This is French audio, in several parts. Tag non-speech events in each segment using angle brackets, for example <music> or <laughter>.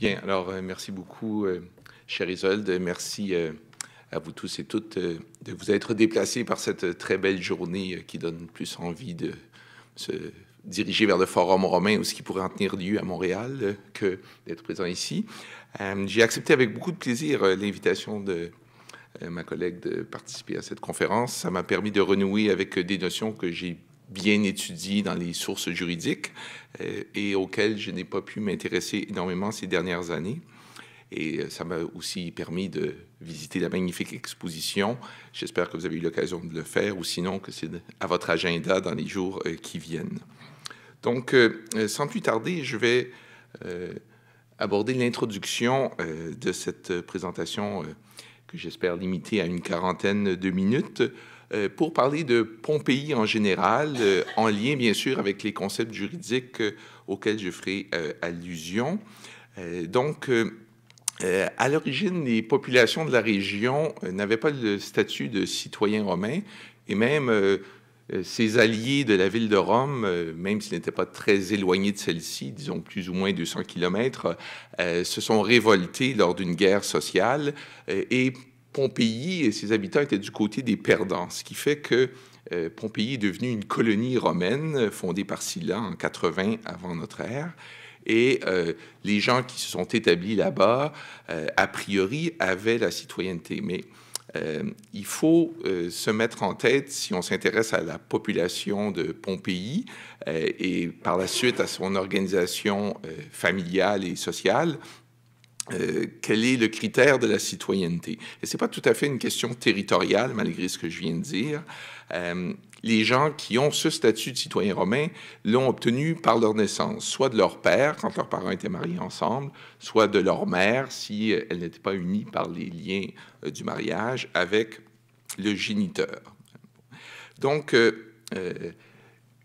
Bien, alors euh, merci beaucoup, euh, chère Isolde. Merci euh, à vous tous et toutes de vous être déplacés par cette très belle journée qui donne plus envie de se diriger vers le Forum romain ou ce qui pourrait en tenir lieu à Montréal que d'être présent ici. J'ai accepté avec beaucoup de plaisir l'invitation de ma collègue de participer à cette conférence. Ça m'a permis de renouer avec des notions que j'ai bien étudié dans les sources juridiques euh, et auxquelles je n'ai pas pu m'intéresser énormément ces dernières années. Et euh, ça m'a aussi permis de visiter la magnifique exposition. J'espère que vous avez eu l'occasion de le faire ou sinon que c'est à votre agenda dans les jours euh, qui viennent. Donc, sans plus tarder, je vais aborder l'introduction de cette présentation que j'espère limiter à une quarantaine de minutes euh, pour parler de Pompéi en général, euh, en lien bien sûr avec les concepts juridiques euh, auxquels je ferai allusion. donc, à l'origine, les populations de la région n'avaient pas le statut de citoyens romains et même ses alliés de la ville de Rome, même s'ils n'étaient pas très éloignés de celle-ci, disons plus ou moins 200 kilomètres, se sont révoltés lors d'une guerre sociale et Pompéi et ses habitants étaient du côté des perdants, ce qui fait que euh, Pompéi est devenue une colonie romaine euh, fondée par Sylla en 80 avant notre ère. Et euh, les gens qui se sont établis là-bas, a priori, avaient la citoyenneté. Mais il faut se mettre en tête, si on s'intéresse à la population de Pompéi et par la suite à son organisation familiale et sociale, euh, quel est le critère de la citoyenneté. Et ce n'est pas tout à fait une question territoriale, malgré ce que je viens de dire. Euh, les gens qui ont ce statut de citoyen romain l'ont obtenu par leur naissance, soit de leur père, quand leurs parents étaient mariés ensemble, soit de leur mère, si euh, elle n'était pas unie par les liens du mariage, avec le géniteur. Donc,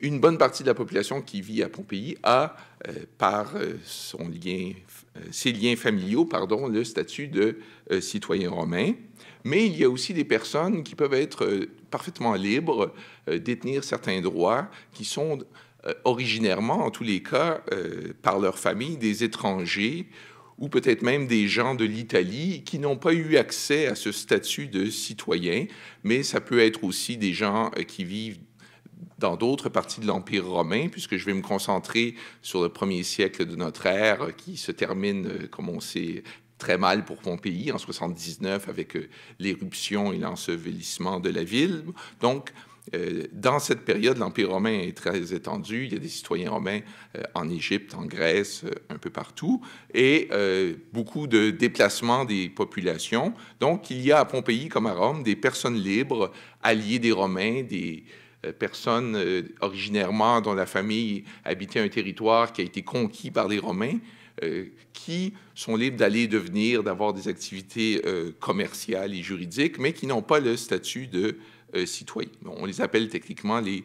une bonne partie de la population qui vit à Pompéi a, par son lien euh, ces liens familiaux, pardon, le statut de euh, citoyen romain. Mais il y a aussi des personnes qui peuvent être euh, parfaitement libres, détenir certains droits qui sont originairement, en tous les cas, par leur famille, des étrangers ou peut-être même des gens de l'Italie qui n'ont pas eu accès à ce statut de citoyen, mais ça peut être aussi des gens qui vivent dans d'autres parties de l'Empire romain, puisque je vais me concentrer sur le premier siècle de notre ère, qui se termine, euh, comme on sait, très mal pour Pompéi en 79 avec euh, l'éruption et l'ensevelissement de la ville. Donc, euh, dans cette période, l'Empire romain est très étendu. Il y a des citoyens romains en Égypte, en Grèce, un peu partout, et beaucoup de déplacements des populations. Donc, il y a à Pompéi comme à Rome des personnes libres, alliées des Romains, des, euh, personnes euh, originairement dont la famille habitait un territoire qui a été conquis par les Romains, euh, qui sont libres d'aller et de venir, d'avoir des activités commerciales et juridiques, mais qui n'ont pas le statut de citoyen. On les appelle techniquement les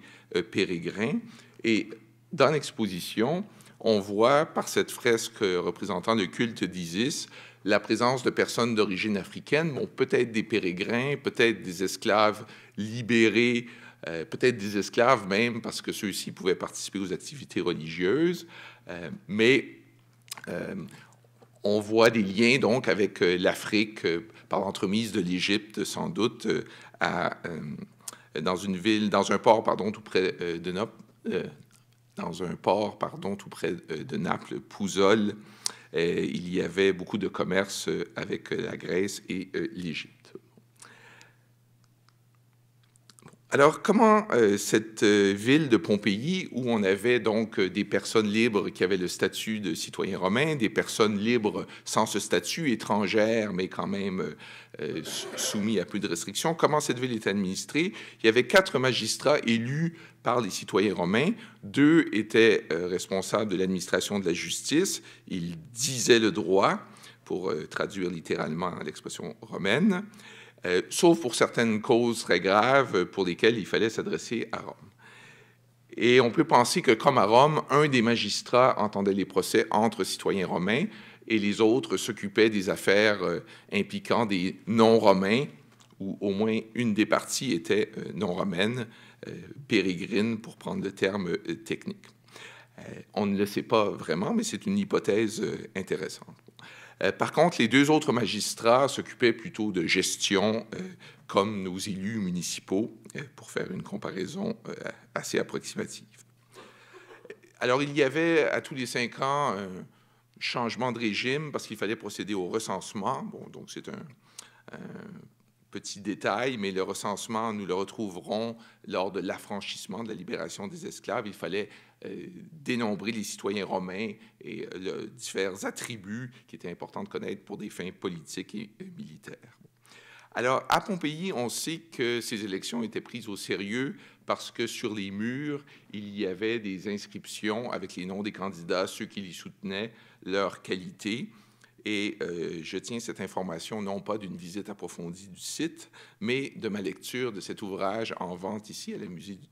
pérégrins. Et dans l'exposition, on voit par cette fresque représentant le culte d'Isis la présence de personnes d'origine africaine, bon, peut-être des pérégrins, peut-être des esclaves libérés euh, peut-être des esclaves même, parce que ceux-ci pouvaient participer aux activités religieuses, euh, mais euh, on voit des liens donc avec l'Afrique, par l'entremise de l'Égypte sans doute, à, dans une ville, dans un port, pardon, tout près de Naples, dans un port, pardon, tout près de Naples, Pouzol, il y avait beaucoup de commerce avec la Grèce et l'Égypte. Alors, comment euh, cette euh, ville de Pompéi, où on avait donc euh, des personnes libres qui avaient le statut de citoyen romain, des personnes libres sans ce statut, étrangères, mais quand même soumises à plus de restrictions, comment cette ville est administrée? Il y avait quatre magistrats élus par les citoyens romains. Deux étaient responsables de l'administration de la justice. Ils disaient le droit, pour traduire littéralement l'expression romaine. Euh, sauf pour certaines causes très graves pour lesquelles il fallait s'adresser à Rome. Et on peut penser que, comme à Rome, un des magistrats entendait les procès entre citoyens romains et les autres s'occupaient des affaires euh, impliquant des non-romains, ou au moins une des parties était euh, non-romaine, pérégrine pour prendre le terme technique. on ne le sait pas vraiment, mais c'est une hypothèse intéressante. Euh, par contre, les deux autres magistrats s'occupaient plutôt de gestion, euh, comme nos élus municipaux, euh, pour faire une comparaison assez approximative. Alors, il y avait à tous les cinq ans un changement de régime parce qu'il fallait procéder au recensement. Bon, donc c'est un, un petit détail, mais le recensement, nous le retrouverons lors de l'affranchissement, de la libération des esclaves. Il fallait euh, dénombrer les citoyens romains et euh, les divers attributs qui étaient importants de connaître pour des fins politiques et euh, militaires. Alors, à Pompéi, on sait que ces élections étaient prises au sérieux parce que sur les murs, il y avait des inscriptions avec les noms des candidats, ceux qui les soutenaient, leurs qualités. Et je tiens cette information non pas d'une visite approfondie du site, mais de ma lecture de cet ouvrage en vente ici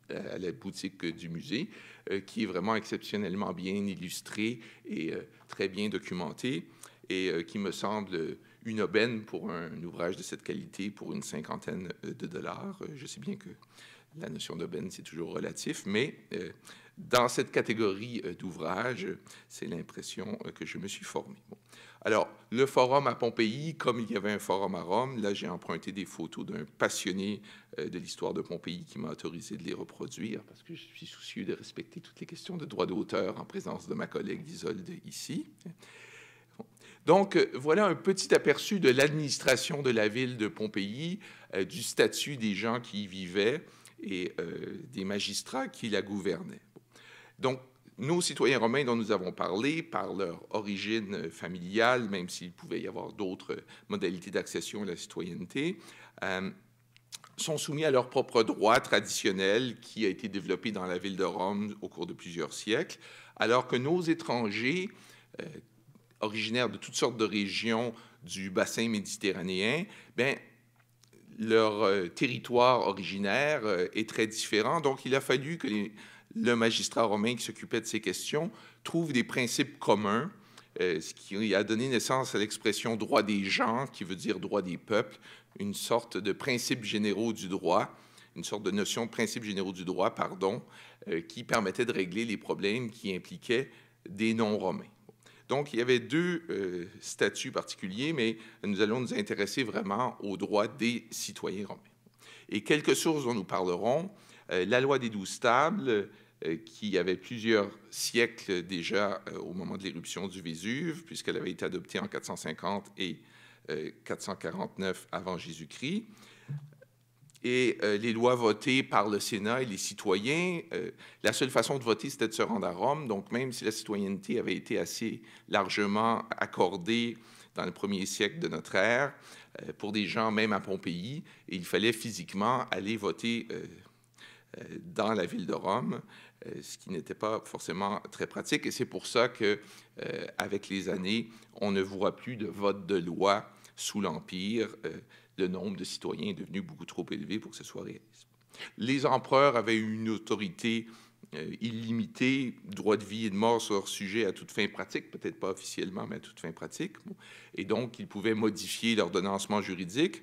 à la boutique du musée, euh, qui est vraiment exceptionnellement bien illustré et euh, très bien documenté et euh, qui me semble une aubaine pour un, ouvrage de cette qualité pour une cinquantaine de dollars. Je sais bien que la notion d'aubaine, c'est toujours relatif, mais dans cette catégorie d'ouvrages, c'est l'impression que je me suis formé. Alors, le forum à Pompéi, comme il y avait un forum à Rome, là j'ai emprunté des photos d'un passionné euh, de l'histoire de Pompéi qui m'a autorisé de les reproduire parce que je suis soucieux de respecter toutes les questions de droit d'auteur en présence de ma collègue d'Isolde ici. Donc, euh, voilà un petit aperçu de l'administration de la ville de Pompéi, euh, du statut des gens qui y vivaient et des magistrats qui la gouvernaient. Donc, nos citoyens romains dont nous avons parlé, par leur origine familiale, même s'il pouvait y avoir d'autres modalités d'accession à la citoyenneté, euh, sont soumis à leur propre droit traditionnel qui a été développé dans la ville de Rome au cours de plusieurs siècles, alors que nos étrangers, euh, originaires de toutes sortes de régions du bassin méditerranéen, bien, leur euh, territoire originaire est très différent. Donc, il a fallu que les le magistrat romain qui s'occupait de ces questions, trouve des principes communs, euh, ce qui a donné naissance à l'expression droit des gens, qui veut dire droit des peuples, une sorte de principe généraux du droit, une sorte de notion de principe généraux du droit, pardon, euh, qui permettait de régler les problèmes qui impliquaient des non-romains. Donc, il y avait deux euh, statuts particuliers, mais nous allons nous intéresser vraiment aux droits des citoyens romains. Et quelques sources dont nous parlerons, la loi des douze tables, euh, qui avait plusieurs siècles déjà euh, au moment de l'éruption du Vésuve, puisqu'elle avait été adoptée en 450 et 449 euh, avant Jésus-Christ. Et les lois votées par le Sénat et les citoyens, la seule façon de voter, c'était de se rendre à Rome. Donc même si la citoyenneté avait été assez largement accordée dans le premier siècle de notre ère, pour des gens même à Pompéi, il fallait physiquement aller voter dans la ville de Rome. Euh, ce qui n'était pas forcément très pratique. Et c'est pour ça que, euh, avec les années, on ne voit plus de vote de loi sous l'Empire. Euh, le nombre de citoyens est devenu beaucoup trop élevé pour que ce soit réaliste. Les empereurs avaient une autorité illimitée, droit de vie et de mort sur sujet à toute fin pratique, peut-être pas officiellement, mais à toute fin pratique. Et donc, ils pouvaient modifier l'ordonnancement juridique,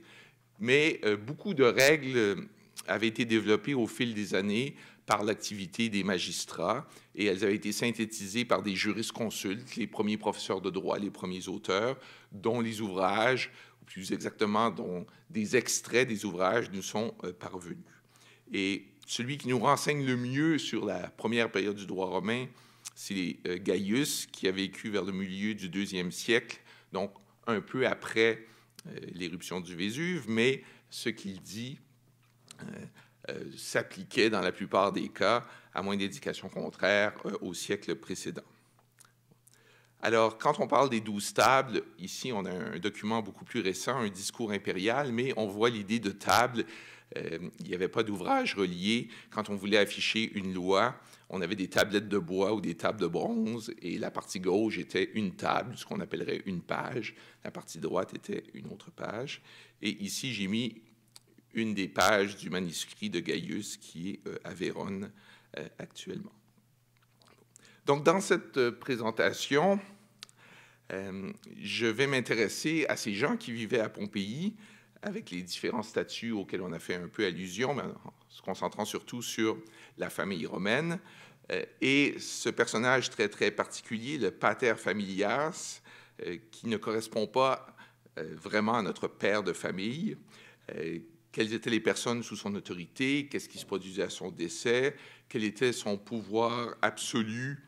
mais beaucoup de règles avaient été développées au fil des années par l'activité des magistrats et elles avaient été synthétisées par des juristes-consultes, les premiers professeurs de droit, les premiers auteurs, dont les ouvrages, plus exactement, dont des extraits des ouvrages nous sont euh, parvenus. Et celui qui nous renseigne le mieux sur la première période du droit romain, c'est euh, Gaius, qui a vécu vers le milieu du deuxième siècle, donc un peu après euh, l'éruption du Vésuve, mais ce qu'il dit euh, s'appliquait dans la plupart des cas, à moins d'éducation contraire, euh, au siècle précédent. Alors, quand on parle des douze tables, ici on a un document beaucoup plus récent, un discours impérial, mais on voit l'idée de table. Euh, il n'y avait pas d'ouvrage relié. Quand on voulait afficher une loi, on avait des tablettes de bois ou des tables de bronze, et la partie gauche était une table, ce qu'on appellerait une page. La partie droite était une autre page. Et ici, j'ai mis une des pages du manuscrit de Gaius qui est euh, à Vérone euh, actuellement. Donc, dans cette euh, présentation, je vais m'intéresser à ces gens qui vivaient à Pompéi, avec les différents statuts auxquels on a fait un peu allusion, mais en se concentrant surtout sur la famille romaine. et ce personnage très, très particulier, le pater familias, qui ne correspond pas vraiment à notre père de famille, quelles étaient les personnes sous son autorité, qu'est-ce qui se produisait à son décès, quel était son pouvoir absolu,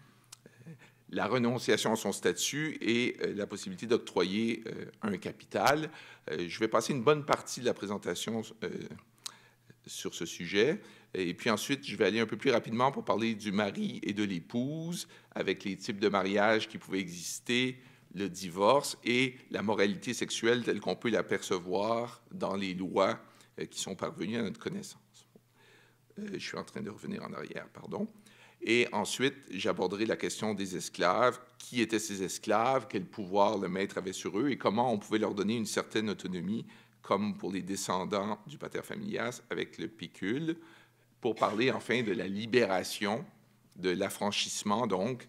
euh, la renonciation à son statut et euh, la possibilité d'octroyer euh, un capital. je vais passer une bonne partie de la présentation sur ce sujet. Et puis ensuite, je vais aller un peu plus rapidement pour parler du mari et de l'épouse, avec les types de mariage qui pouvaient exister, le divorce et la moralité sexuelle telle qu'on peut l'apercevoir dans les lois euh, qui sont parvenus à notre connaissance. Euh, je suis en train de revenir en arrière, pardon. Et ensuite, j'aborderai la question des esclaves. Qui étaient ces esclaves? Quel pouvoir le maître avait sur eux? Et comment on pouvait leur donner une certaine autonomie, comme pour les descendants du pater familias avec le picule, pour parler enfin de la libération, de l'affranchissement, donc,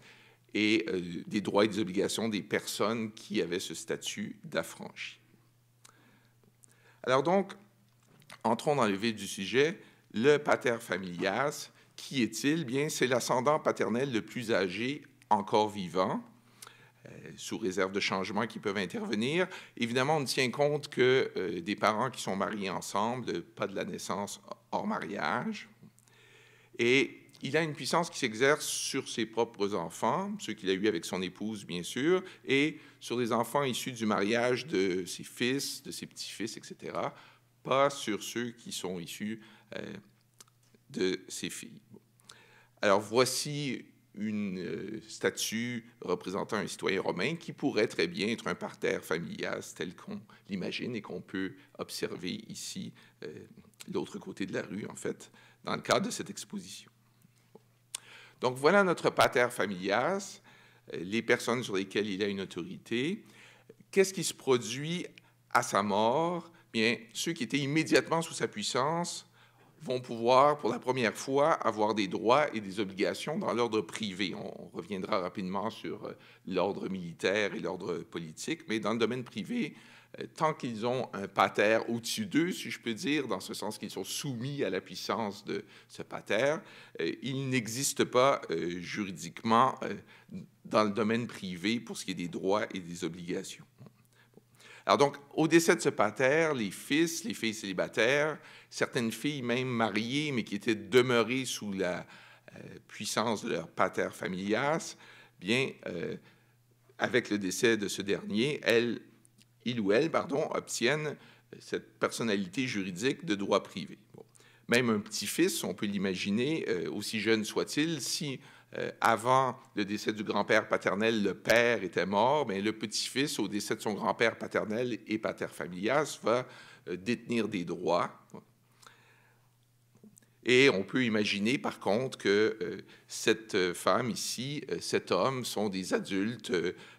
et euh, des droits et des obligations des personnes qui avaient ce statut d'affranchi. Alors donc, entrons dans le vif du sujet. Le pater familias, qui est-il? Bien, c'est l'ascendant paternel le plus âgé encore vivant, euh, sous réserve de changements qui peuvent intervenir. Évidemment, on ne tient compte que euh, des parents qui sont mariés ensemble, pas de la naissance hors mariage. Et il a une puissance qui s'exerce sur ses propres enfants, ceux qu'il a eus avec son épouse, bien sûr, et sur les enfants issus du mariage de ses fils, de ses petits-fils, etc., pas sur ceux qui sont issus euh, de ses filles. Alors voici une euh, statue représentant un citoyen romain qui pourrait très bien être un parterre familias tel qu'on l'imagine et qu'on peut observer ici, euh, l'autre côté de la rue, en fait, dans le cadre de cette exposition. Donc voilà notre parterre familias, les personnes sur lesquelles il a une autorité. Qu'est-ce qui se produit à sa mort bien, ceux qui étaient immédiatement sous sa puissance vont pouvoir, pour la première fois, avoir des droits et des obligations dans l'ordre privé. On reviendra rapidement sur euh, l'ordre militaire et l'ordre politique, mais dans le domaine privé, euh, tant qu'ils ont un pater au-dessus d'eux, si je peux dire, dans ce sens qu'ils sont soumis à la puissance de ce pater, euh, ils n'existent pas juridiquement dans le domaine privé pour ce qui est des droits et des obligations. Alors donc, au décès de ce pater, les fils, les filles célibataires, certaines filles même mariées, mais qui étaient demeurées sous la euh, puissance de leur pater familias, bien, euh, avec le décès de ce dernier, il ou elle, pardon, obtiennent euh, cette personnalité juridique de droit privé. Même un petit-fils, on peut l'imaginer, aussi jeune soit-il, si euh, avant le décès du grand-père paternel, le père était mort, mais le petit-fils, au décès de son grand-père paternel et pater familias, va euh, détenir des droits. Et on peut imaginer, par contre, que euh, cette femme ici, cet homme, sont des adultes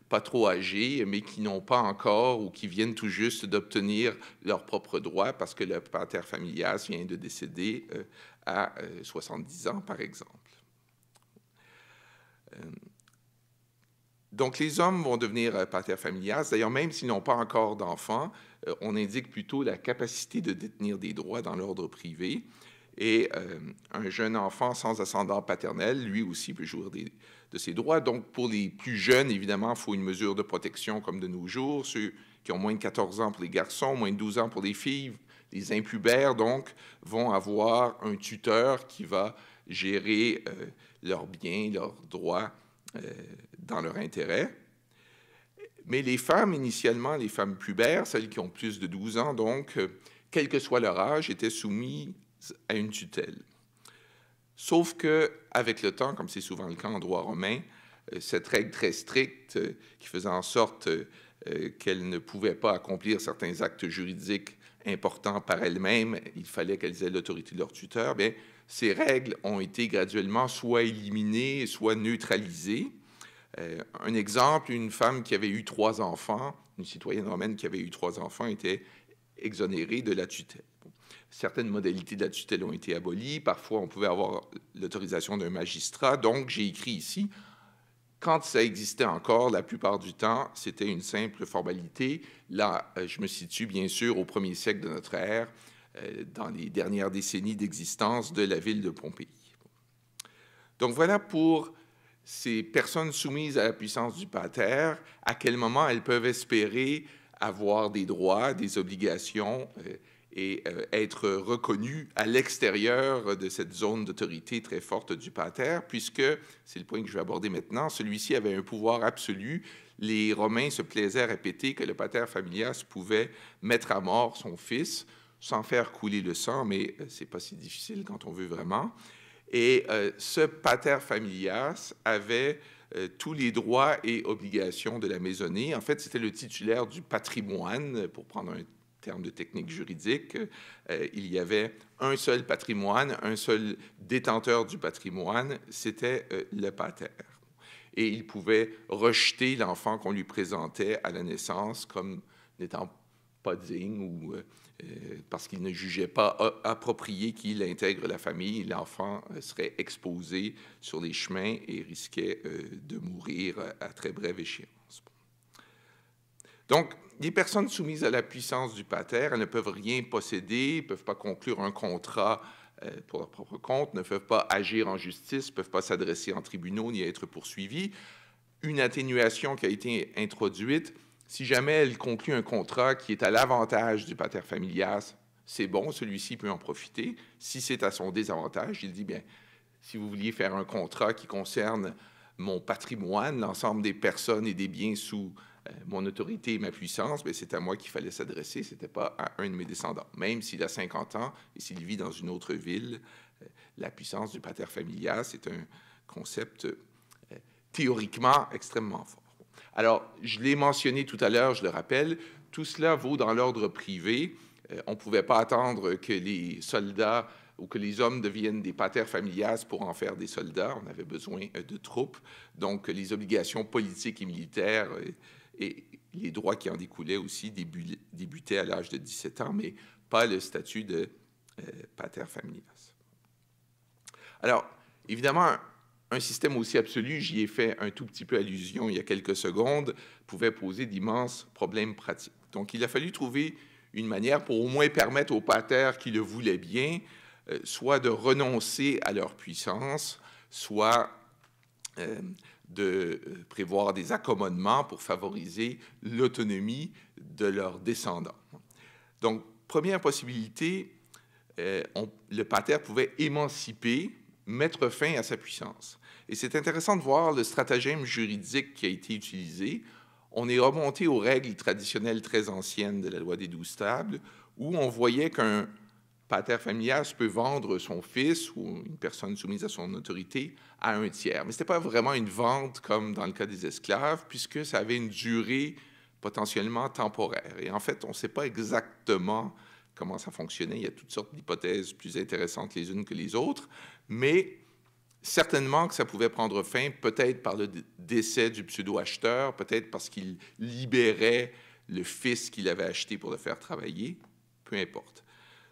pas trop âgés, mais qui n'ont pas encore ou qui viennent tout juste d'obtenir leurs propres droits parce que le pater familias vient de décéder à 70 ans, par exemple. Donc, les hommes vont devenir euh, pater familiales. D'ailleurs, même s'ils n'ont pas encore d'enfants, euh, on indique plutôt la capacité de détenir des droits dans l'ordre privé. Et euh, un jeune enfant sans ascendant paternel, lui aussi, peut jouir de ses droits. Donc, pour les plus jeunes, évidemment, il faut une mesure de protection comme de nos jours. Ceux qui ont moins de 14 ans pour les garçons, moins de 12 ans pour les filles, les impubères, donc, vont avoir un tuteur qui va gérer leurs biens, leurs droits euh, dans leur intérêt. Mais les femmes, initialement, les femmes pubères, celles qui ont plus de 12 ans, donc, euh, quel que soit leur âge, étaient soumises à une tutelle. Sauf que, avec le temps, comme c'est souvent le cas en droit romain, euh, cette règle très stricte qui faisait en sorte qu'elles ne pouvaient pas accomplir certains actes juridiques importants par elles-mêmes, il fallait qu'elles aient l'autorité de leur tuteur, bien, ces règles ont été graduellement soit éliminées, soit neutralisées. Euh, un exemple, une femme qui avait eu trois enfants, une citoyenne romaine qui avait eu trois enfants, était exonérée de la tutelle. Certaines modalités de la tutelle ont été abolies. Parfois, on pouvait avoir l'autorisation d'un magistrat. Donc, j'ai écrit ici, quand ça existait encore, la plupart du temps, c'était une simple formalité. Là, euh, je me situe bien sûr au premier siècle de notre ère. Euh, dans les dernières décennies d'existence de la ville de Pompéi. Donc voilà pour ces personnes soumises à la puissance du pater, à quel moment elles peuvent espérer avoir des droits, des obligations euh, et euh, être reconnues à l'extérieur de cette zone d'autorité très forte du pater, puisque, c'est le point que je vais aborder maintenant, celui-ci avait un pouvoir absolu. Les Romains se plaisaient à répéter que le pater familias pouvait mettre à mort son fils, sans faire couler le sang, mais euh, c'est pas si difficile quand on veut vraiment. Et euh, ce pater familias avait euh, tous les droits et obligations de la maisonnée. En fait, c'était le titulaire du patrimoine, pour prendre un terme de technique juridique. il y avait un seul patrimoine, un seul détenteur du patrimoine, c'était le pater. Et il pouvait rejeter l'enfant qu'on lui présentait à la naissance comme n'étant pas digne ou euh, parce qu'il ne jugeait pas euh, approprié qu'il intègre la famille, l'enfant euh, serait exposé sur les chemins et risquait de mourir à très brève échéance. Donc, les personnes soumises à la puissance du pater, ne peuvent rien posséder, ne peuvent pas conclure un contrat pour leur propre compte, ne peuvent pas agir en justice, ne peuvent pas s'adresser en tribunaux ni être poursuivies. Une atténuation qui a été introduite si jamais elle conclut un contrat qui est à l'avantage du pater familias, c'est bon, celui-ci peut en profiter. Si c'est à son désavantage, il dit bien, si vous vouliez faire un contrat qui concerne mon patrimoine, l'ensemble des personnes et des biens sous euh, mon autorité et ma puissance, mais c'est à moi qu'il fallait s'adresser, ce n'était pas à un de mes descendants. Même s'il a 50 ans et s'il vit dans une autre ville, euh, la puissance du pater familias, c'est un concept euh, théoriquement extrêmement fort. Alors, je l'ai mentionné tout à l'heure, je le rappelle, tout cela vaut dans l'ordre privé. Euh, on ne pouvait pas attendre que les soldats ou que les hommes deviennent des paters familias pour en faire des soldats. On avait besoin euh, de troupes. Donc, les obligations politiques et militaires euh, et les droits qui en découlaient aussi débutaient à l'âge de 17 ans, mais pas le statut de pater familias. Alors, évidemment, un système aussi absolu, j'y ai fait un tout petit peu allusion il y a quelques secondes, pouvait poser d'immenses problèmes pratiques. Donc, il a fallu trouver une manière pour au moins permettre aux patères qui le voulaient bien, euh, soit de renoncer à leur puissance, soit euh, de euh, prévoir des accommodements pour favoriser l'autonomie de leurs descendants. Donc, première possibilité, le pater pouvait émanciper, mettre fin à sa puissance. Et c'est intéressant de voir le stratagème juridique qui a été utilisé. On est remonté aux règles traditionnelles très anciennes de la loi des douze tables, où on voyait qu'un pater familias peut vendre son fils ou une personne soumise à son autorité à un tiers. Mais ce n'était pas vraiment une vente comme dans le cas des esclaves, puisque ça avait une durée potentiellement temporaire. Et en fait, on ne sait pas exactement comment ça fonctionnait. Il y a toutes sortes d'hypothèses plus intéressantes les unes que les autres, mais Certainement que ça pouvait prendre fin, peut-être par le décès du pseudo-acheteur, peut-être parce qu'il libérait le fils qu'il avait acheté pour le faire travailler, peu importe.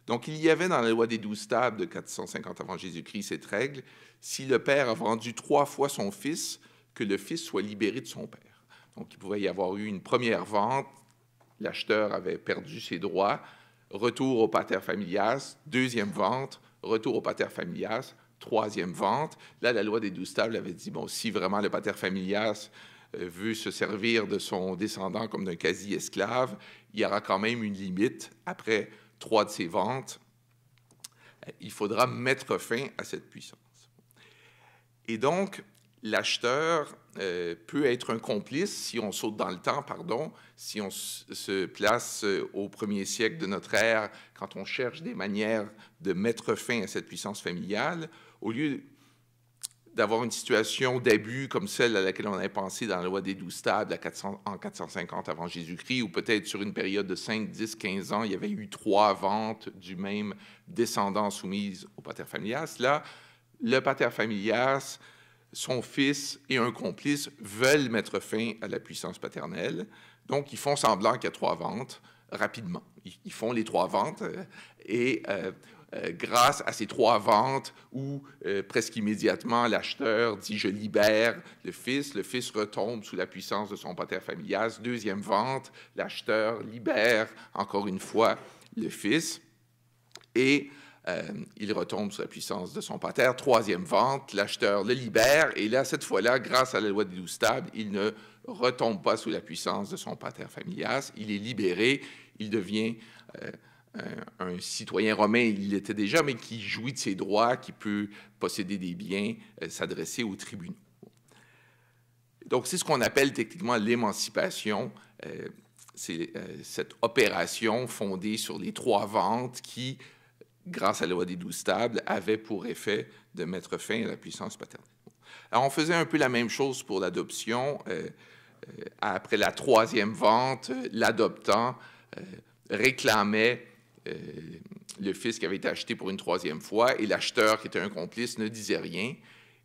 Donc, il y avait dans la loi des douze tables de 450 avant Jésus-Christ cette règle si le père a vendu trois fois son fils, que le fils soit libéré de son père. Donc, il pouvait y avoir eu une première vente, l'acheteur avait perdu ses droits, retour au pater familias, deuxième vente, retour au pater familias, troisième vente. Là, la loi des douze tables avait dit, bon, si vraiment le pater familias euh, veut se servir de son descendant comme d'un quasi-esclave, il y aura quand même une limite après trois de ces ventes. Euh, il faudra mettre fin à cette puissance. Et donc, l'acheteur euh, peut être un complice si on saute dans le temps, pardon, si on se place au premier siècle de notre ère, quand on cherche des manières de mettre fin à cette puissance familiale, au lieu d'avoir une situation d'abus comme celle à laquelle on avait pensé dans la loi des douze tables 400, en 450 avant Jésus-Christ, ou peut-être sur une période de 5, 10, 15 ans, il y avait eu trois ventes du même descendant soumise au pater familias. Là, le pater familias, son fils et un complice veulent mettre fin à la puissance paternelle. Donc, ils font semblant qu'il y a trois ventes rapidement. Ils, font les trois ventes euh, et... Euh, euh, grâce à ces trois ventes où euh, presque immédiatement l'acheteur dit je libère le fils, le fils retombe sous la puissance de son pater familias. Deuxième vente, l'acheteur libère encore une fois le fils et euh, il retombe sous la puissance de son pater. Troisième vente, l'acheteur le libère et là, cette fois-là, grâce à la loi des douze tables, il ne retombe pas sous la puissance de son pater familias. Il est libéré, il devient... Euh, un citoyen romain, il l'était déjà, mais qui jouit de ses droits, qui peut posséder des biens, euh, s'adresser aux tribunaux. Donc, c'est ce qu'on appelle techniquement l'émancipation. Euh, c'est cette opération fondée sur les trois ventes qui, grâce à la loi des douze tables, avait pour effet de mettre fin à la puissance paternelle. Alors, on faisait un peu la même chose pour l'adoption. après la troisième vente, l'adoptant réclamait euh, le fils qui avait été acheté pour une troisième fois et l'acheteur, qui était un complice, ne disait rien.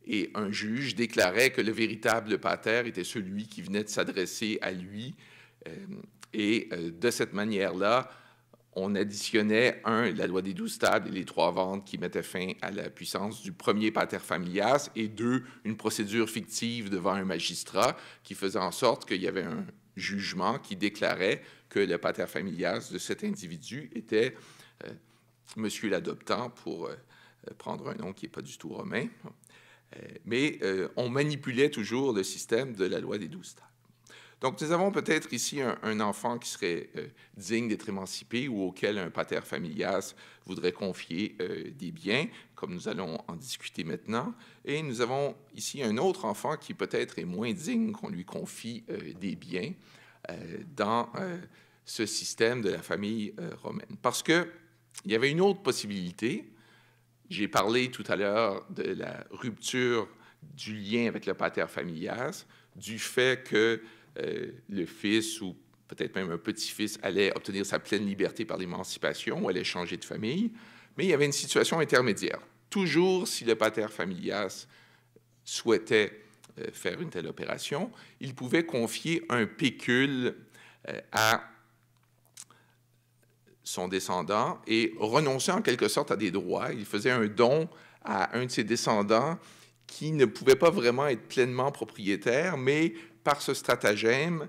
Et un juge déclarait que le véritable pater était celui qui venait de s'adresser à lui. Euh, et euh, de cette manière-là, on additionnait, un, la loi des douze tables et les trois ventes qui mettaient fin à la puissance du premier pater familias, et deux, une procédure fictive devant un magistrat qui faisait en sorte qu'il y avait un jugement qui déclarait que le pater familias de cet individu était euh, monsieur l'adoptant, pour euh, prendre un nom qui n'est pas du tout romain. Euh, mais on manipulait toujours le système de la loi des douze tables. Donc, nous avons peut-être ici un, enfant qui serait digne d'être émancipé ou auquel un pater familias voudrait confier des biens, comme nous allons en discuter maintenant. Et nous avons ici un autre enfant qui peut-être est moins digne qu'on lui confie des biens, euh, dans euh, ce système de la famille euh, romaine. Parce qu'il y avait une autre possibilité. J'ai parlé tout à l'heure de la rupture du lien avec le pater familias, du fait que le fils ou peut-être même un petit-fils allait obtenir sa pleine liberté par l'émancipation ou allait changer de famille. Mais il y avait une situation intermédiaire. Toujours si le pater familias souhaitait euh, faire une telle opération, il pouvait confier un pécule euh, à son descendant et renoncer en quelque sorte à des droits. Il faisait un don à un de ses descendants qui ne pouvait pas vraiment être pleinement propriétaire, mais par ce stratagème,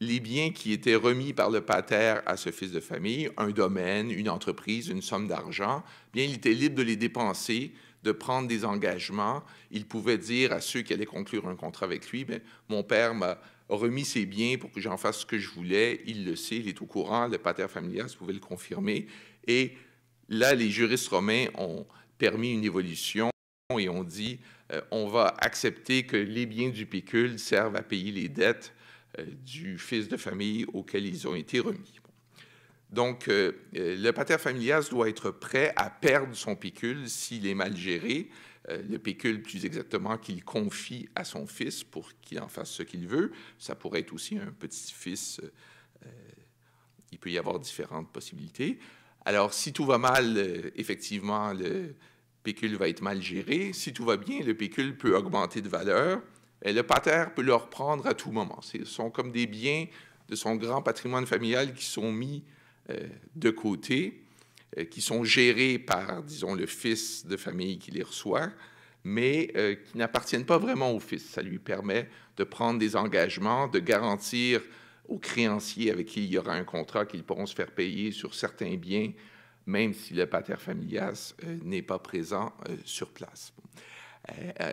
les biens qui étaient remis par le pater à ce fils de famille, un domaine, une entreprise, une somme d'argent, bien, il était libre de les dépenser de prendre des engagements. Il pouvait dire à ceux qui allaient conclure un contrat avec lui, mais ben, mon père m'a remis ses biens pour que j'en fasse ce que je voulais. Il le sait, il est au courant. Le pater familias pouvait le confirmer. Et là, les juristes romains ont permis une évolution et ont dit euh, on va accepter que les biens du pécule servent à payer les dettes euh, du fils de famille auquel ils ont été remis. Donc, euh, euh, le pater familias doit être prêt à perdre son pécule s'il est mal géré, euh, le pécule plus exactement qu'il confie à son fils pour qu'il en fasse ce qu'il veut. Ça pourrait être aussi un petit-fils, il peut y avoir différentes possibilités. Alors, si tout va mal, effectivement, le pécule va être mal géré. Si tout va bien, le pécule peut augmenter de valeur. Et le pater peut le reprendre à tout moment. Ce sont comme des biens de son grand patrimoine familial qui sont mis euh, de côté, euh, qui sont gérés par, disons, le fils de famille qui les reçoit, mais euh, qui n'appartiennent pas vraiment au fils. Ça lui permet de prendre des engagements, de garantir aux créanciers avec qui il y aura un contrat qu'ils pourront se faire payer sur certains biens, même si le pater familias n'est pas présent sur place.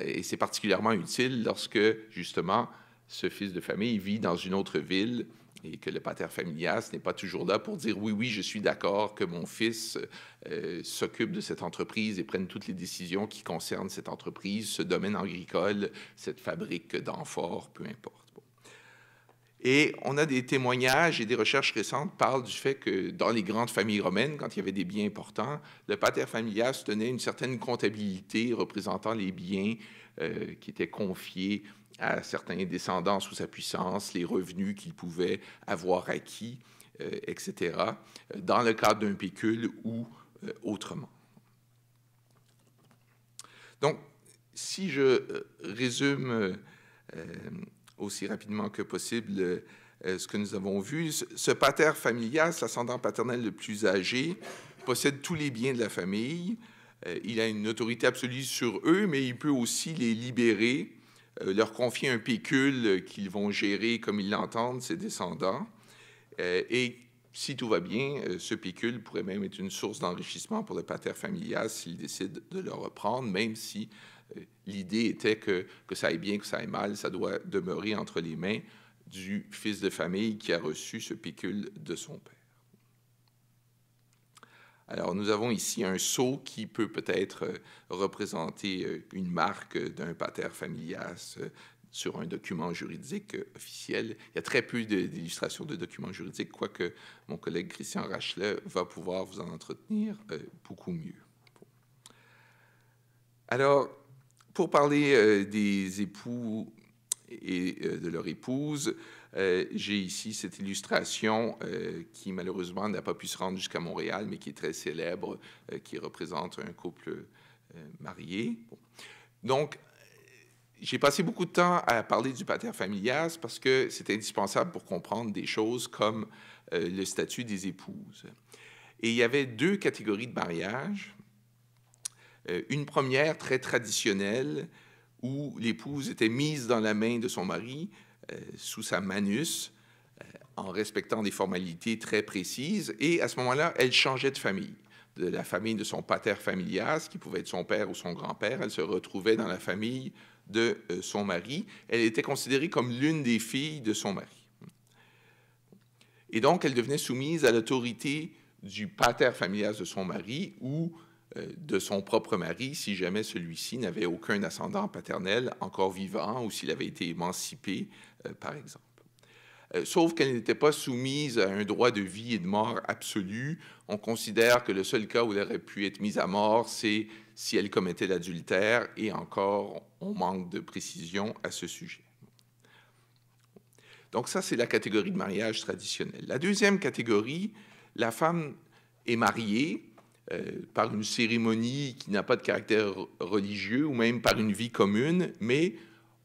et c'est particulièrement utile lorsque, justement, ce fils de famille vit dans une autre ville et que le pater familias n'est pas toujours là pour dire oui, oui, je suis d'accord que mon fils euh, s'occupe de cette entreprise et prenne toutes les décisions qui concernent cette entreprise, ce domaine agricole, cette fabrique d'amphores, peu importe. Et on a des témoignages et des recherches récentes parlent du fait que dans les grandes familles romaines, quand il y avait des biens importants, le pater familias tenait une certaine comptabilité représentant les biens euh, qui étaient confiés à certains descendants sous sa puissance, les revenus qu'il pouvait avoir acquis, euh, etc., dans le cadre d'un pécule ou euh, autrement. Donc, si je euh, résume aussi rapidement que possible ce que nous avons vu, ce pater familial, l'ascendant paternel le plus âgé, possède tous les biens de la famille. il a une autorité absolue sur eux, mais il peut aussi les libérer euh, leur confier un pécule euh, qu'ils vont gérer comme ils l'entendent, ses descendants. Euh, et si tout va bien, ce pécule pourrait même être une source d'enrichissement pour le pater familial s'il décide de le reprendre, même si l'idée était que, que ça aille bien, que ça aille mal, ça doit demeurer entre les mains du fils de famille qui a reçu ce pécule de son père. Alors, nous avons ici un sceau qui peut peut-être euh, représenter euh, une marque d'un pater familias euh, sur un document juridique officiel. Il y a très peu d'illustrations de documents juridiques, quoique mon collègue Christian Rachelet va pouvoir vous en entretenir beaucoup mieux. Alors, pour parler des époux et de leur épouse, euh, j'ai ici cette illustration euh, qui malheureusement n'a pas pu se rendre jusqu'à Montréal, mais qui est très célèbre, euh, qui représente un couple marié. Donc, j'ai passé beaucoup de temps à parler du pater familias parce que c'est indispensable pour comprendre des choses comme le statut des épouses. Et il y avait deux catégories de mariage. une première très traditionnelle où l'épouse était mise dans la main de son mari euh, sous sa manus euh, en respectant des formalités très précises. Et à ce moment-là, elle changeait de famille. De la famille de son pater familias, qui pouvait être son père ou son grand-père, elle se retrouvait dans la famille de euh, son mari. Elle était considérée comme l'une des filles de son mari. Et donc, elle devenait soumise à l'autorité du pater familias de son mari ou de son propre mari si jamais celui-ci n'avait aucun ascendant paternel encore vivant ou s'il avait été émancipé euh, par exemple. Euh, sauf qu'elle n'était pas soumise à un droit de vie et de mort absolu. On considère que le seul cas où elle aurait pu être mise à mort, c'est si elle commettait l'adultère, et encore, on manque de précision à ce sujet. Donc ça, c'est la catégorie de mariage traditionnel. La deuxième catégorie, la femme est mariée euh, par une cérémonie qui n'a pas de caractère religieux ou même par une vie commune, mais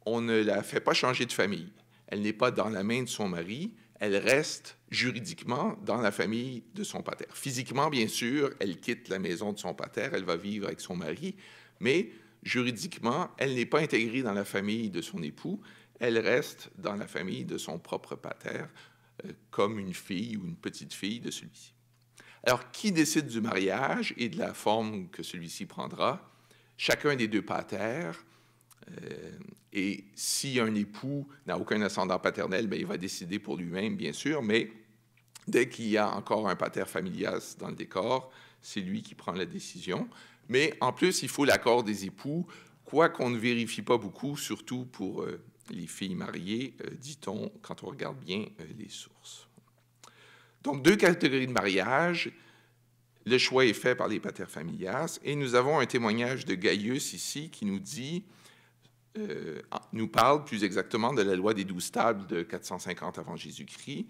on ne la fait pas changer de famille elle n'est pas dans la main de son mari, elle reste juridiquement dans la famille de son pater. Physiquement, bien sûr, elle quitte la maison de son pater, elle va vivre avec son mari, mais juridiquement, elle n'est pas intégrée dans la famille de son époux, elle reste dans la famille de son propre pater, euh, comme une fille ou une petite fille de celui-ci. Alors, qui décide du mariage et de la forme que celui-ci prendra Chacun des deux paters. Euh, et si un époux n'a aucun ascendant paternel, ben, il va décider pour lui-même, bien sûr, mais dès qu'il y a encore un pater familias dans le décor, c'est lui qui prend la décision. Mais en plus, il faut l'accord des époux, quoi qu'on ne vérifie pas beaucoup, surtout pour euh, les filles mariées, euh, dit-on, quand on regarde bien les sources. Donc, deux catégories de mariage. Le choix est fait par les pater familias. Et nous avons un témoignage de Gaius ici qui nous dit euh, nous parle plus exactement de la loi des douze tables de 450 avant Jésus-Christ.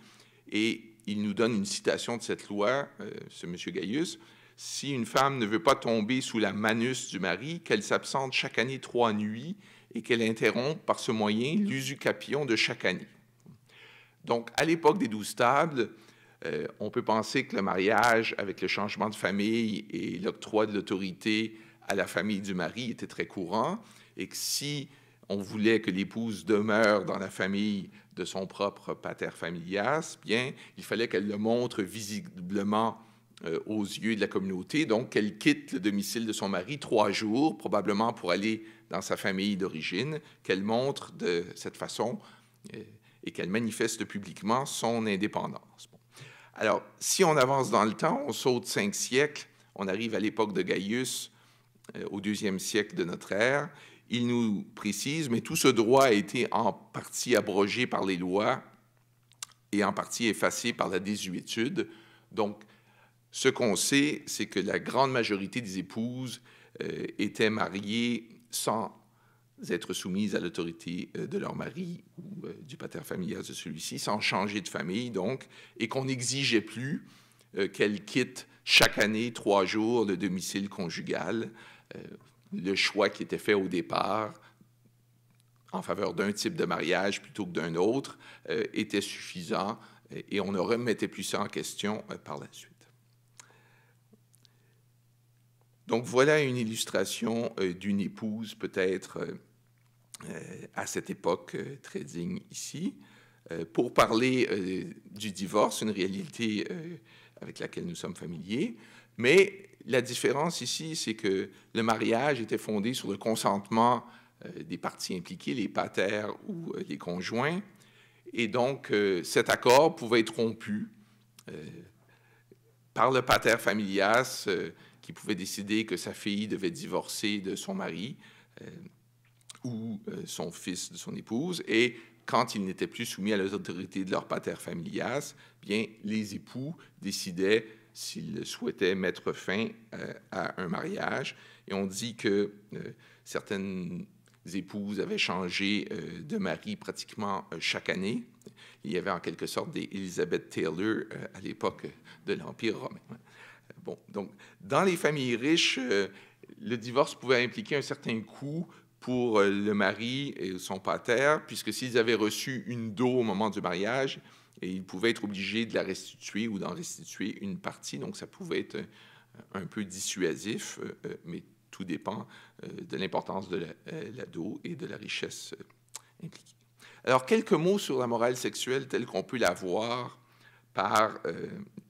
Et il nous donne une citation de cette loi, euh, ce monsieur Gaius. Si une femme ne veut pas tomber sous la manus du mari, qu'elle s'absente chaque année trois nuits et qu'elle interrompt par ce moyen l'usucapion de chaque année. Donc, à l'époque des douze tables, euh, on peut penser que le mariage, avec le changement de famille et l'octroi de l'autorité à la famille du mari, était très courant, et que si on voulait que l'épouse demeure dans la famille de son propre pater familias, bien, il fallait qu'elle le montre visiblement euh, aux yeux de la communauté, donc qu'elle quitte le domicile de son mari trois jours, probablement pour aller dans sa famille d'origine, qu'elle montre de cette façon euh, et qu'elle manifeste publiquement son indépendance. Alors, si on avance dans le temps, on saute cinq siècles, on arrive à l'époque de Gaius, euh, au deuxième siècle de notre ère, il nous précise, mais tout ce droit a été en partie abrogé par les lois et en partie effacé par la désuétude. Donc, ce qu'on sait, c'est que la grande majorité des épouses euh, étaient mariées sans être soumises à l'autorité euh, de leur mari ou euh, du pater familial de celui-ci, sans changer de famille, donc, et qu'on n'exigeait plus qu'elles quittent chaque année trois jours le domicile conjugal le choix qui était fait au départ en faveur d'un type de mariage plutôt que d'un autre euh, était suffisant euh, et, on ne remettait plus ça en question euh, par la suite. Donc voilà une illustration d'une épouse peut-être à cette époque très digne ici. pour parler du divorce, une réalité avec laquelle nous sommes familiers, mais la différence ici, c'est que le mariage était fondé sur le consentement euh, des parties impliquées, les pater ou euh, les conjoints. Et donc, euh, cet accord pouvait être rompu par le pater familias, qui pouvait décider que sa fille devait divorcer de son mari ou son fils de son épouse. Et quand ils n'étaient plus soumis à l'autorité de leur pater familias, bien, les époux décidaient s'ils souhaitaient mettre fin euh, à un mariage. Et on dit que euh, certaines épouses avaient changé euh, de mari pratiquement chaque année. Il y avait en quelque sorte des Elizabeth Taylor à l'époque de l'Empire romain. donc, dans les familles riches, le divorce pouvait impliquer un certain coût pour euh, le mari et son pater, puisque s'ils avaient reçu une dot au moment du mariage, et ils pouvaient être obligés de la restituer ou d'en restituer une partie, donc ça pouvait être euh, un peu dissuasif, euh, mais tout dépend de l'importance de la, dot et de la richesse impliquée. Alors, quelques mots sur la morale sexuelle telle qu'on peut la voir par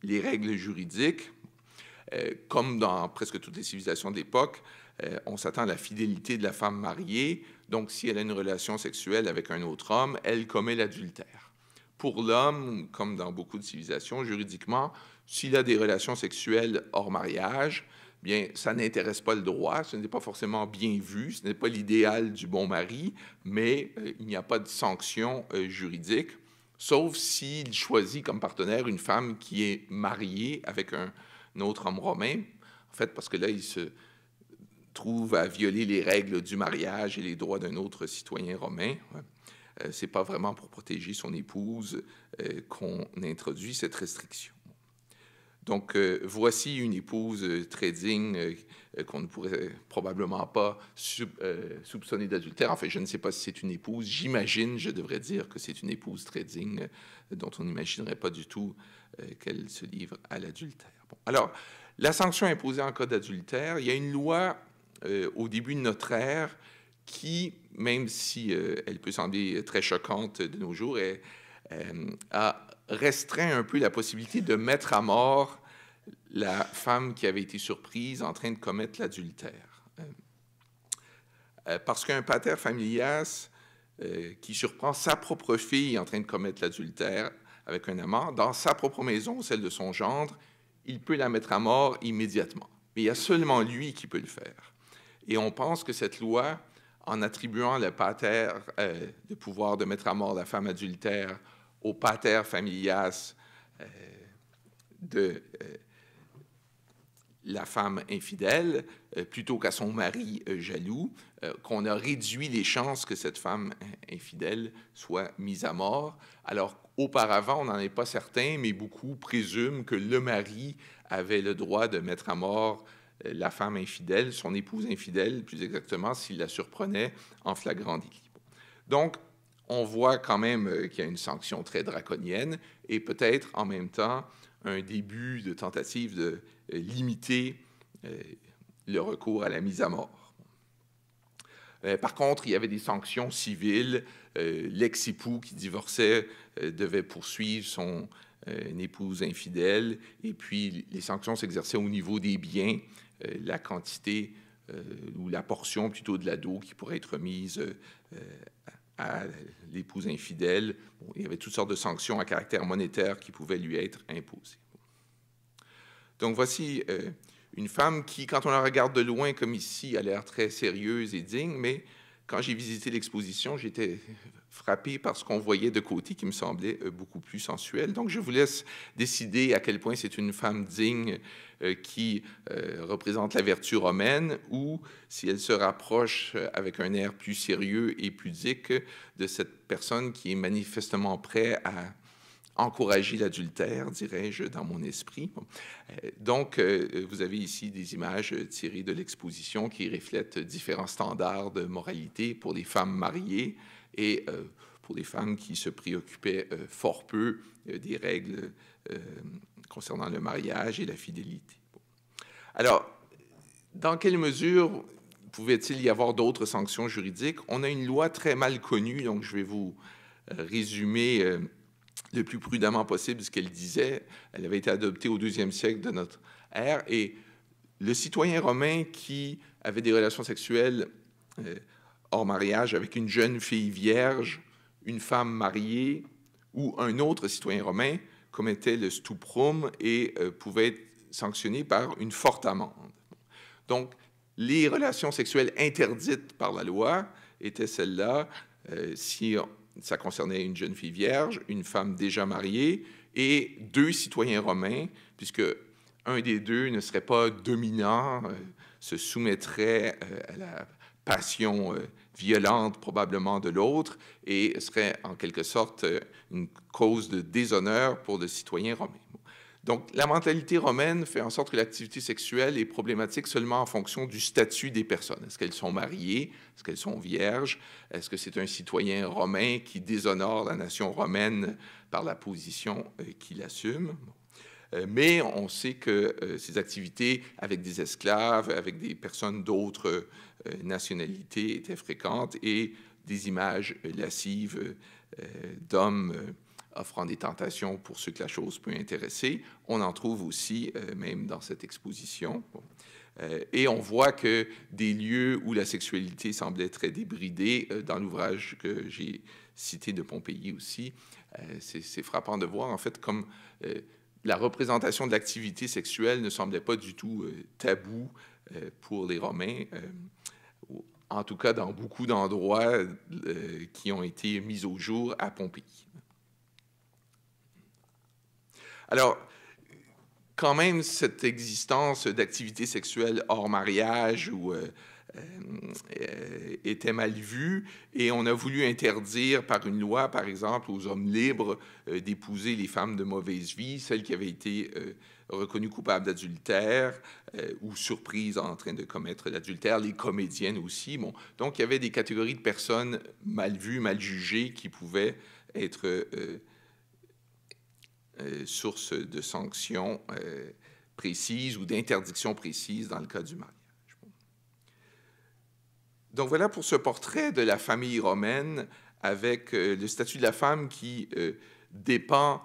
les règles juridiques. comme dans presque toutes les civilisations d'époque. Euh, on s'attend à la fidélité de la femme mariée. Donc, si elle a une relation sexuelle avec un autre homme, elle commet l'adultère. Pour l'homme, comme dans beaucoup de civilisations, juridiquement, s'il a des relations sexuelles hors mariage, bien, ça n'intéresse pas le droit, ce n'est pas forcément bien vu, ce n'est pas l'idéal du bon mari, mais euh, il n'y a pas de sanction euh, juridique, sauf s'il choisit comme partenaire une femme qui est mariée avec un, un autre homme romain, en fait, parce que là, il se, trouve à violer les règles du mariage et les droits d'un autre citoyen romain. Hein, euh, c'est pas vraiment pour protéger son épouse euh, qu'on introduit cette restriction. Donc, euh, voici une épouse très digne qu'on ne pourrait probablement pas soupçonner d'adultère. En fait, je ne sais pas si c'est une épouse. J'imagine, je devrais dire que c'est une épouse très digne dont on n'imaginerait pas du tout qu'elle se livre à l'adultère. Alors, la sanction imposée en cas d'adultère, il y a une loi euh, au début de notre ère qui, même si euh, elle peut sembler très choquante de nos jours, euh, a restreint un peu la possibilité de mettre à mort la femme qui avait été surprise en train de commettre l'adultère. parce qu'un pater familias qui surprend sa propre fille en train de commettre l'adultère avec un amant, dans sa propre maison, celle de son gendre, il peut la mettre à mort immédiatement. Mais il y a seulement lui qui peut le faire. Et on pense que cette loi, en attribuant le pater, de euh, pouvoir de mettre à mort la femme adultère au pater familias euh, de euh, la femme infidèle, plutôt qu'à son mari jaloux, qu'on a réduit les chances que cette femme infidèle soit mise à mort. Alors auparavant, on n'en est pas certain, mais beaucoup présument que le mari avait le droit de mettre à mort euh, la femme infidèle, son épouse infidèle, plus exactement, s'il la surprenait en flagrant délit. Donc, on voit quand même euh, qu'il y a une sanction très draconienne et peut-être en même temps un début de tentative de euh, limiter le recours à la mise à mort. Par contre, il y avait des sanctions civiles. L'ex-époux qui divorçait devait poursuivre son épouse infidèle et puis les sanctions s'exerçaient au niveau des biens euh, la quantité euh, ou la portion plutôt de la dot qui pourrait être mise euh, à l'épouse infidèle. il y avait toutes sortes de sanctions à caractère monétaire qui pouvaient lui être imposées. Donc voici une femme qui, quand on la regarde de loin comme ici, a l'air très sérieuse et digne, mais quand j'ai visité l'exposition, j'étais frappé par ce qu'on voyait de côté qui me semblait euh, beaucoup plus sensuel. Donc je vous laisse décider à quel point c'est une femme digne euh, qui euh, représente la vertu romaine ou si elle se rapproche avec un air plus sérieux et pudique de cette personne qui est manifestement prête à encourager l'adultère, dirais-je, dans mon esprit. Donc, vous avez ici des images tirées de l'exposition qui reflètent différents standards de moralité pour les femmes mariées, et euh, pour des femmes qui se préoccupaient euh, fort peu euh, des règles concernant le mariage et la fidélité. Alors, dans quelle mesure pouvait-il y avoir d'autres sanctions juridiques? On a une loi très mal connue, donc je vais vous résumer le plus prudemment possible ce qu'elle disait. Elle avait été adoptée au deuxième siècle de notre ère et le citoyen romain qui avait des relations sexuelles hors mariage avec une jeune fille vierge, une femme mariée ou un autre citoyen romain commettait le stuprum et euh, pouvait être sanctionné par une forte amende. Donc, les relations sexuelles interdites par la loi étaient celles-là euh, si ça concernait une jeune fille vierge, une femme déjà mariée et deux citoyens romains, puisque un des deux ne serait pas dominant, euh, se soumettrait à la passion euh, violente probablement de l'autre et serait en quelque sorte euh, une cause de déshonneur pour le citoyen romain. Donc, la mentalité romaine fait en sorte que l'activité sexuelle est problématique seulement en fonction du statut des personnes. Est-ce qu'elles sont mariées? Est-ce qu'elles sont vierges? Est-ce que c'est un citoyen romain qui déshonore la nation romaine par la position euh, qu'il assume? mais on sait que ces activités avec des esclaves, avec des personnes d'autres euh, nationalité était fréquente, et des images lascives euh, d'hommes euh, offrant des tentations pour ceux que la chose peut intéresser. On en trouve aussi même dans cette exposition. et on voit que des lieux où la sexualité semblait très débridée, dans l'ouvrage que j'ai cité de Pompéi aussi, c'est frappant de voir en fait comme la représentation de l'activité sexuelle ne semblait pas du tout tabou euh, pour les Romains, euh, en tout cas dans beaucoup d'endroits euh, qui ont été mis au jour à Pompéi. Alors, quand même, cette existence d'activité sexuelle hors mariage ou était mal vue, et on a voulu interdire par une loi, par exemple, aux hommes libres d'épouser les femmes de mauvaise vie, celles qui avaient été reconnus coupables d'adultère euh, ou surprises en train de commettre l'adultère, les comédiennes aussi. Bon, donc il y avait des catégories de personnes mal vues, mal jugées qui pouvaient être euh, euh, source de sanctions précises ou d'interdictions précises dans le cas du mariage. Donc voilà pour ce portrait de la famille romaine avec le statut de la femme qui dépend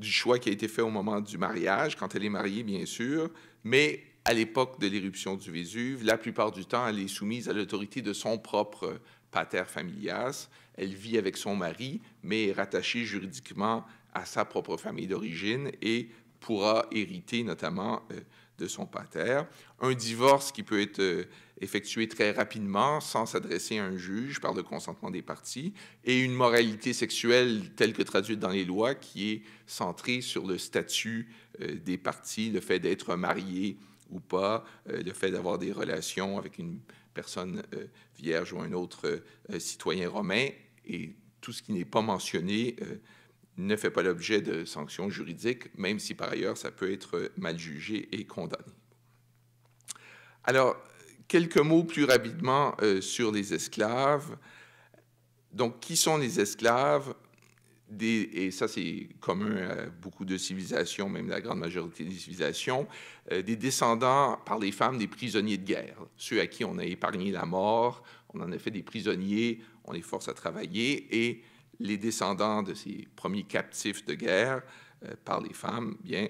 du choix qui a été fait au moment du mariage, quand elle est mariée, bien sûr, mais à l'époque de l'éruption du Vésuve, la plupart du temps, elle est soumise à l'autorité de son propre pater familias. Elle vit avec son mari, mais est rattachée juridiquement à sa propre famille d'origine et pourra hériter notamment euh, de son pater, un divorce qui peut être euh, effectué très rapidement sans s'adresser à un juge par le consentement des parties, et une moralité sexuelle telle que traduite dans les lois qui est centrée sur le statut euh, des parties, le fait d'être marié ou pas, euh, le fait d'avoir des relations avec une personne vierge ou un autre citoyen romain, et tout ce qui n'est pas mentionné ne fait pas l'objet de sanctions juridiques, même si par ailleurs ça peut être mal jugé et condamné. Alors, quelques mots plus rapidement euh, sur les esclaves. Donc, qui sont les esclaves des, et ça c'est commun à beaucoup de civilisations, même la grande majorité des civilisations, euh, des descendants par les femmes des prisonniers de guerre, ceux à qui on a épargné la mort, on en a fait des prisonniers, on les force à travailler, et les descendants de ces premiers captifs de guerre euh, par les femmes, bien,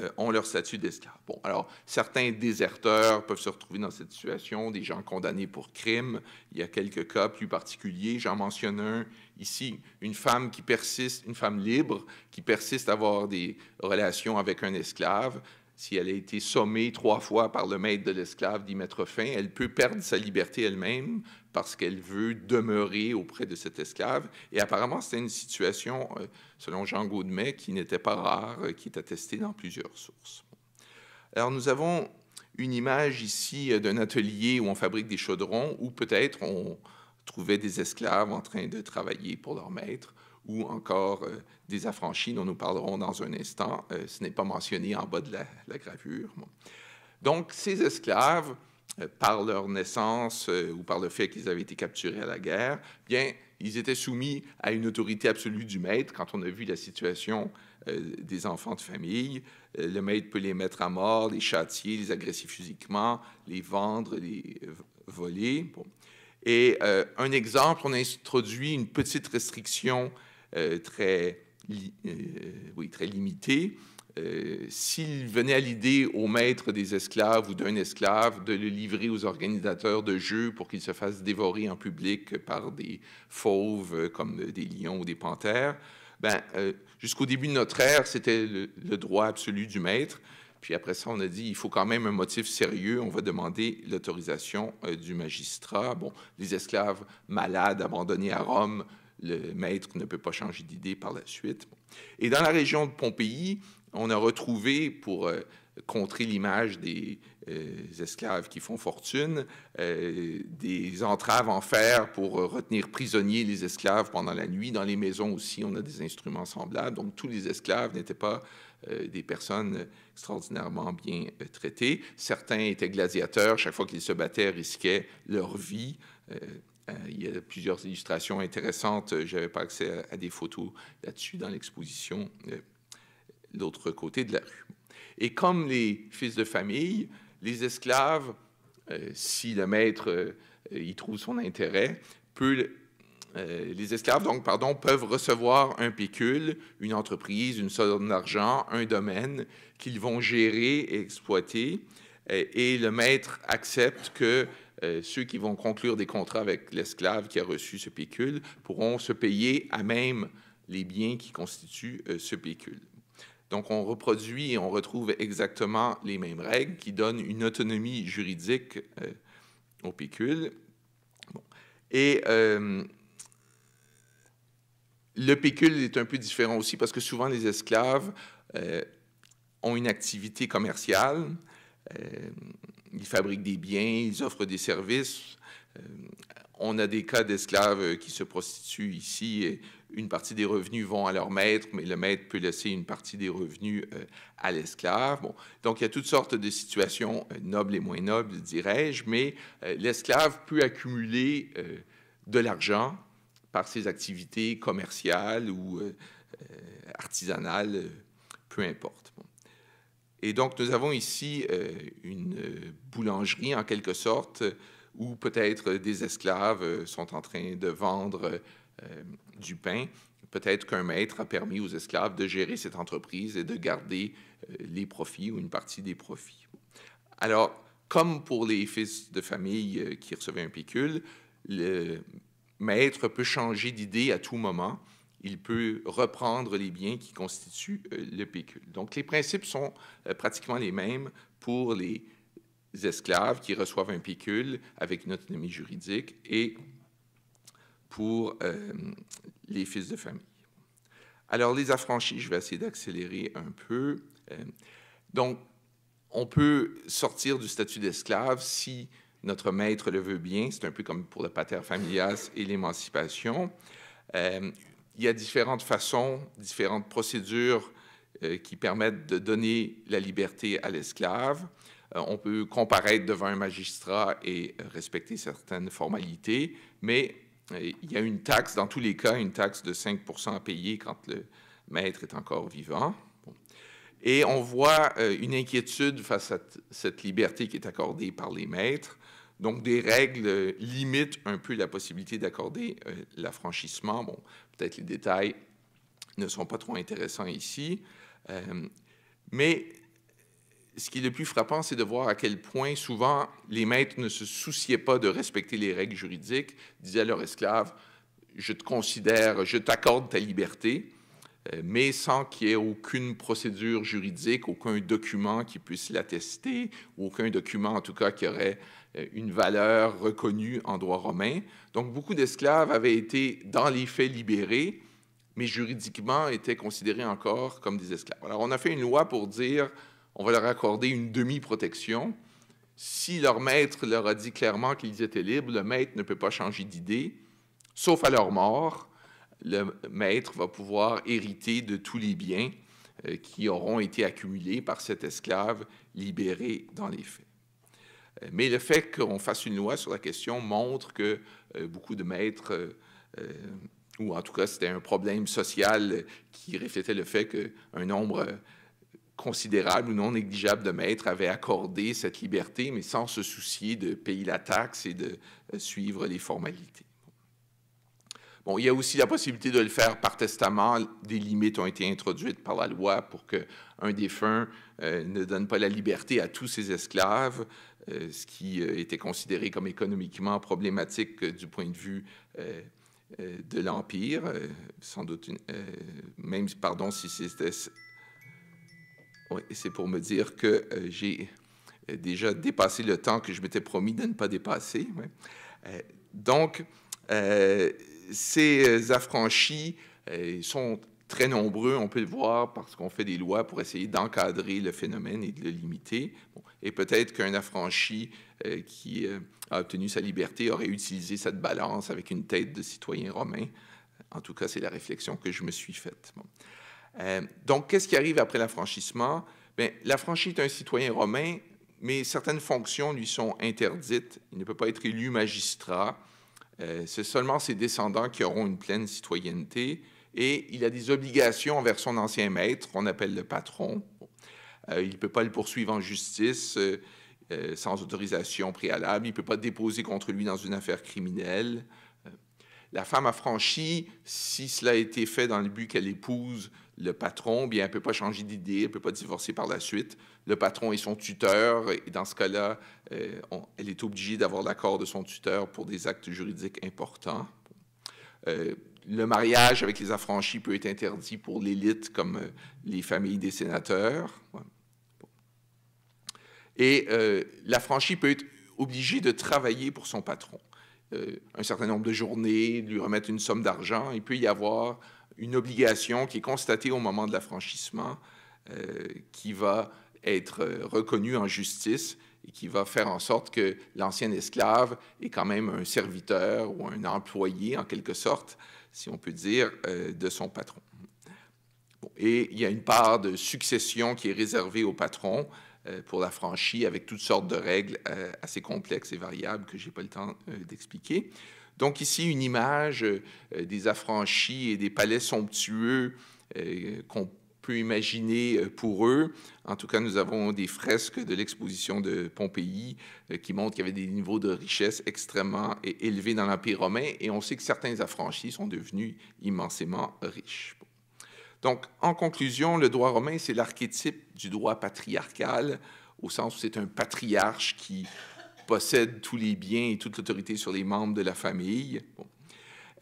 euh, ont leur statut d'esclaves. Bon, alors, certains déserteurs peuvent se retrouver dans cette situation, des gens condamnés pour crime. Il y a quelques cas plus particuliers. J'en mentionne un ici, une femme qui persiste, une femme libre, qui persiste à avoir des relations avec un esclave. Si elle a été sommée trois fois par le maître de l'esclave d'y mettre fin, elle peut perdre sa liberté elle-même, parce qu'elle veut demeurer auprès de cet esclave. Et apparemment, c'était une situation, euh, selon Jean Gaudemet qui n'était pas rare, qui est attestée dans plusieurs sources. Alors, nous avons une image ici euh, d'un atelier où on fabrique des chaudrons, où peut-être on trouvait des esclaves en train de travailler pour leur maître, ou encore euh, des affranchis dont nous parlerons dans un instant. ce n'est pas mentionné en bas de la, gravure. Donc, ces esclaves euh, par leur naissance euh, ou par le fait qu'ils avaient été capturés à la guerre, bien, ils étaient soumis à une autorité absolue du maître. Quand on a vu la situation euh, des enfants de famille, le maître peut les mettre à mort, les châtier, les agresser physiquement, les vendre, les voler. Et un exemple, on a introduit une petite restriction très, oui, très limitée euh, s'il venait à l'idée au maître des esclaves ou d'un esclave de le livrer aux organisateurs de jeux pour qu'il se fasse dévorer en public par des fauves comme des lions ou des panthères, ben, euh, jusqu'au début de notre ère, c'était le, droit absolu du maître. Puis après ça, on a dit, il faut quand même un motif sérieux, on va demander l'autorisation euh, du magistrat. Bon, les esclaves malades, abandonnés à Rome, le maître ne peut pas changer d'idée par la suite. Et dans la région de Pompéi, on a retrouvé, pour euh, contrer l'image des euh, esclaves qui font fortune, euh, des entraves en fer pour retenir prisonniers les esclaves pendant la nuit. Dans les maisons aussi, on a des instruments semblables. Donc, tous les esclaves n'étaient pas des personnes extraordinairement bien traitées. Certains étaient gladiateurs. Chaque fois qu'ils se battaient, risquaient leur vie. Il y a plusieurs illustrations intéressantes. Je n'avais pas accès à, des photos là-dessus dans l'exposition l'autre côté de la rue. Et comme les fils de famille, les esclaves, euh, si le maître euh, y trouve son intérêt, euh, les esclaves donc, pardon, peuvent recevoir un pécule, une entreprise, une somme d'argent, un domaine qu'ils vont gérer et exploiter. et le maître accepte que ceux qui vont conclure des contrats avec l'esclave qui a reçu ce pécule pourront se payer à même les biens qui constituent ce pécule. Donc, on reproduit et on retrouve exactement les mêmes règles qui donnent une autonomie juridique euh, au pécule. Et euh, le pécule est un peu différent aussi parce que souvent les esclaves euh, ont une activité commerciale. ils fabriquent des biens, ils offrent des services. on a des cas d'esclaves qui se prostituent ici une partie des revenus vont à leur maître, mais le maître peut laisser une partie des revenus euh, à l'esclave. donc, il y a toutes sortes de situations euh, nobles et moins nobles, dirais-je, mais euh, l'esclave peut accumuler de l'argent par ses activités commerciales ou artisanales, peu importe. Et donc, nous avons ici une boulangerie, en quelque sorte, où peut-être des esclaves sont en train de vendre euh, du pain, peut-être qu'un maître a permis aux esclaves de gérer cette entreprise et de garder euh, les profits ou une partie des profits. Alors, comme pour les fils de famille euh, qui recevaient un pécule, le maître peut changer d'idée à tout moment. Il peut reprendre les biens qui constituent le pécule. Donc, les principes sont pratiquement les mêmes pour les esclaves qui reçoivent un pécule avec une autonomie juridique et pour euh, les fils de famille. Alors, les affranchis, je vais essayer d'accélérer un peu. Euh, donc, on peut sortir du statut d'esclave si notre maître le veut bien. C'est un peu comme pour le pater familias et l'émancipation. Euh, il y a différentes façons, différentes procédures qui permettent de donner la liberté à l'esclave. on peut comparaître devant un magistrat et respecter certaines formalités, mais il y a une taxe, dans tous les cas, une taxe de 5 à payer quand le maître est encore vivant. Et on voit euh, une inquiétude face à cette liberté qui est accordée par les maîtres. Donc, des règles euh, limitent un peu la possibilité d'accorder euh, l'affranchissement. Bon, peut-être les détails ne sont pas trop intéressants ici. mais ce qui est le plus frappant, c'est de voir à quel point souvent les maîtres ne se souciaient pas de respecter les règles juridiques, disaient à leur esclaves « je te considère, je t'accorde ta liberté, euh, mais sans qu'il y ait aucune procédure juridique, aucun document qui puisse l'attester, ou aucun document en tout cas qui aurait euh, une valeur reconnue en droit romain. Donc beaucoup d'esclaves avaient été dans les faits libérés, mais juridiquement étaient considérés encore comme des esclaves. Alors on a fait une loi pour dire on va leur accorder une demi-protection. Si leur maître leur a dit clairement qu'ils étaient libres, le maître ne peut pas changer d'idée, sauf à leur mort. Le maître va pouvoir hériter de tous les biens euh, qui auront été accumulés par cet esclave libéré dans les faits. Euh, mais le fait qu'on fasse une loi sur la question montre que euh, beaucoup de maîtres, ou en tout cas c'était un problème social qui reflétait le fait qu'un nombre considérable ou non négligeable de maître avait accordé cette liberté, mais sans se soucier de payer la taxe et de euh, suivre les formalités. Bon, il y a aussi la possibilité de le faire par testament. Des limites ont été introduites par la loi pour qu'un défunt euh, ne donne pas la liberté à tous ses esclaves, euh, ce qui était considéré comme économiquement problématique du point de vue de l'Empire, sans doute, même, pardon, si c'était c'est pour me dire que euh, j'ai euh, déjà dépassé le temps que je m'étais promis de ne pas dépasser. Euh, donc, ces affranchis sont très nombreux, on peut le voir, parce qu'on fait des lois pour essayer d'encadrer le phénomène et de le limiter. et peut-être qu'un affranchi qui a obtenu sa liberté aurait utilisé cette balance avec une tête de citoyen romain. En tout cas, c'est la réflexion que je me suis faite. Euh, donc, qu'est-ce qui arrive après l'affranchissement? l'affranchi est un citoyen romain, mais certaines fonctions lui sont interdites. Il ne peut pas être élu magistrat. Euh, c'est seulement ses descendants qui auront une pleine citoyenneté. Et il a des obligations envers son ancien maître, qu'on appelle le patron. Euh, il ne peut pas le poursuivre en justice sans autorisation préalable. Il ne peut pas déposer contre lui dans une affaire criminelle. La femme affranchie, si cela a été fait dans le but qu'elle épouse le patron, bien, ne peut pas changer d'idée, ne peut pas divorcer par la suite. Le patron est son tuteur, et dans ce cas-là, euh, elle est obligée d'avoir l'accord de son tuteur pour des actes juridiques importants. Euh, le mariage avec les affranchis peut être interdit pour l'élite, comme euh, les familles des sénateurs. et Et l'affranchi peut être obligé de travailler pour son patron. un certain nombre de journées, lui remettre une somme d'argent. Il peut y avoir une obligation qui est constatée au moment de l'affranchissement, euh, qui va être euh, reconnue en justice et qui va faire en sorte que l'ancien esclave est quand même un serviteur ou un employé, en quelque sorte, si on peut dire, euh, de son patron. et il y a une part de succession qui est réservée au patron pour l'affranchi avec toutes sortes de règles assez complexes et variables que je n'ai pas le temps d'expliquer. Donc ici, une image euh, des affranchis et des palais somptueux euh, qu'on peut imaginer euh, pour eux. En tout cas, nous avons des fresques de l'exposition de Pompéi qui montrent qu'il y avait des niveaux de richesse extrêmement élevés dans l'Empire romain et on sait que certains affranchis sont devenus immensément riches. Donc, en conclusion, le droit romain, c'est l'archétype du droit patriarcal, au sens où c'est un patriarche qui possède tous les biens et toute l'autorité sur les membres de la famille.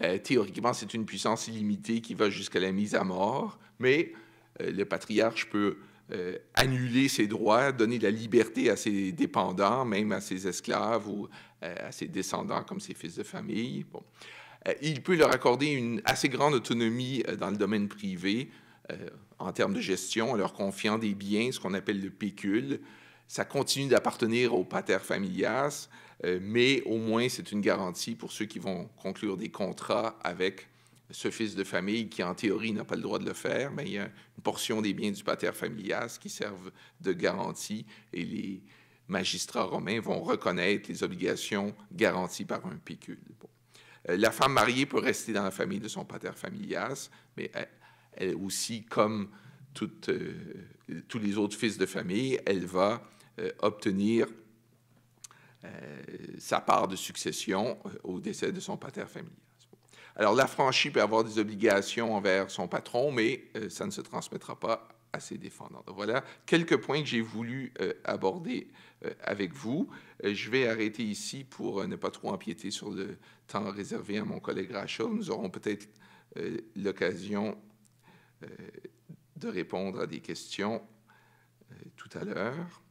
Euh, théoriquement, c'est une puissance illimitée qui va jusqu'à la mise à mort, mais euh, le patriarche peut euh, annuler ses droits, donner la liberté à ses dépendants, même à ses esclaves ou à ses descendants comme ses fils de famille. il peut leur accorder une assez grande autonomie dans le domaine privé en termes de gestion, en leur confiant des biens, ce qu'on appelle le pécule, ça continue d'appartenir au pater familias, euh, mais au moins c'est une garantie pour ceux qui vont conclure des contrats avec ce fils de famille qui, en théorie, n'a pas le droit de le faire, mais il y a une portion des biens du pater familias qui servent de garantie et les magistrats romains vont reconnaître les obligations garanties par un pécule. Euh, la femme mariée peut rester dans la famille de son pater familias, mais elle, aussi, comme euh, tous les autres fils de famille, elle va euh, obtenir euh, sa part de succession euh, au décès de son pater familial. Alors, la franchise peut avoir des obligations envers son patron, mais ça ne se transmettra pas à ses défendants. Voilà quelques points que j'ai voulu aborder avec vous. je vais arrêter ici pour ne pas trop empiéter sur le temps réservé à mon collègue Rachel. Nous aurons peut-être l'occasion de répondre à des questions tout à l'heure.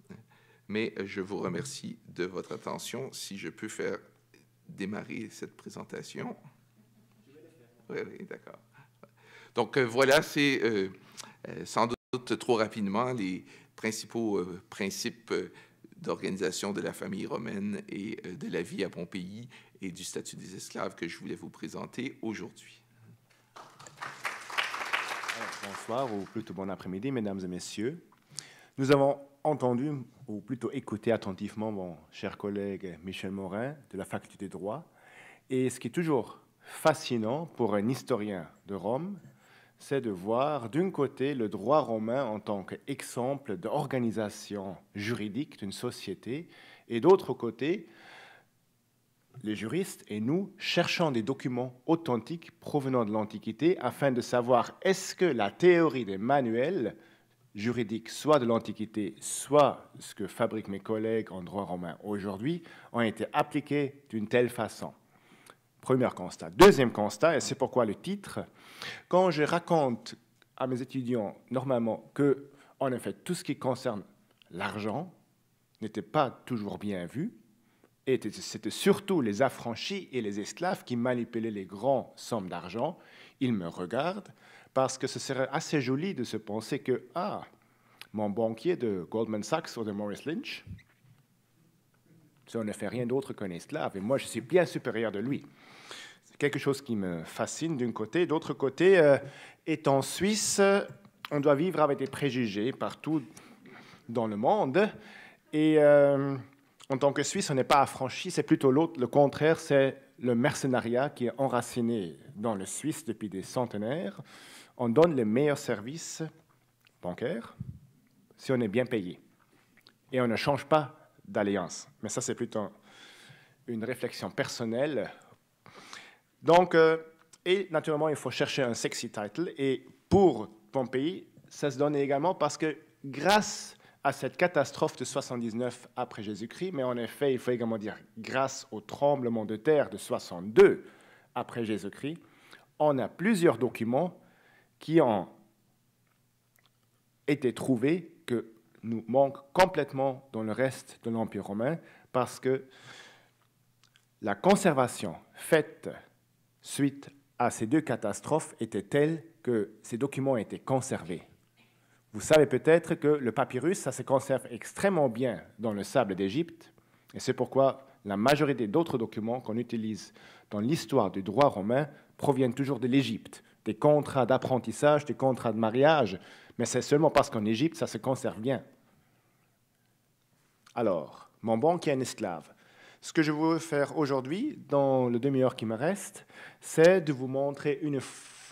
Mais je vous remercie de votre attention. Si je peux faire démarrer cette présentation. Oui, d'accord. Donc euh, voilà, c'est euh, euh, sans doute trop rapidement les principaux principes d'organisation de la famille romaine et de la vie à Pompéi et du statut des esclaves que je voulais vous présenter aujourd'hui. Bonsoir ou plutôt bon après-midi, mesdames et messieurs. Nous avons entendu, ou plutôt écouté attentivement mon cher collègue Michel Morin de la faculté de droit. Et ce qui est toujours fascinant pour un historien de Rome, c'est de voir d'un côté le droit romain en tant qu'exemple d'organisation juridique d'une société, et d'autre côté, les juristes et nous cherchant des documents authentiques provenant de l'Antiquité afin de savoir est-ce que la théorie des manuels juridiques, soit de l'Antiquité, soit ce que fabriquent mes collègues en droit romain aujourd'hui, ont été appliqués d'une telle façon. Premier constat. Deuxième constat, et c'est pourquoi le titre, quand je raconte à mes étudiants normalement que, en effet, tout ce qui concerne l'argent n'était pas toujours bien vu, et c'était surtout les affranchis et les esclaves qui manipulaient les grandes sommes d'argent, ils me regardent parce que ce serait assez joli de se penser que, ah, mon banquier de Goldman Sachs ou de Morris Lynch, ça ne fait rien d'autre qu'un esclave, et moi je suis bien supérieur de lui. C'est quelque chose qui me fascine d'un côté. D'autre côté, euh, étant suisse, on doit vivre avec des préjugés partout dans le monde, et euh, en tant que Suisse, on n'est pas affranchi, c'est plutôt l'autre. Le contraire, c'est le mercenariat qui est enraciné dans le Suisse depuis des centenaires on donne les meilleurs services bancaires si on est bien payé. Et on ne change pas d'alliance. Mais ça, c'est plutôt une réflexion personnelle. Donc, euh, et naturellement, il faut chercher un sexy title. Et pour Pompéi, pays, ça se donne également parce que grâce à cette catastrophe de 79 après Jésus-Christ, mais en effet, il faut également dire grâce au tremblement de terre de 62 après Jésus-Christ, on a plusieurs documents qui ont été trouvés que nous manquent complètement dans le reste de l'Empire romain parce que la conservation faite suite à ces deux catastrophes était telle que ces documents étaient conservés. Vous savez peut-être que le papyrus, ça se conserve extrêmement bien dans le sable d'Égypte, et c'est pourquoi la majorité d'autres documents qu'on utilise dans l'histoire du droit romain proviennent toujours de l'Égypte des contrats d'apprentissage, des contrats de mariage, mais c'est seulement parce qu'en Égypte, ça se conserve bien. Alors, mon banquier est un esclave. Ce que je veux faire aujourd'hui, dans le demi-heure qui me reste, c'est de vous montrer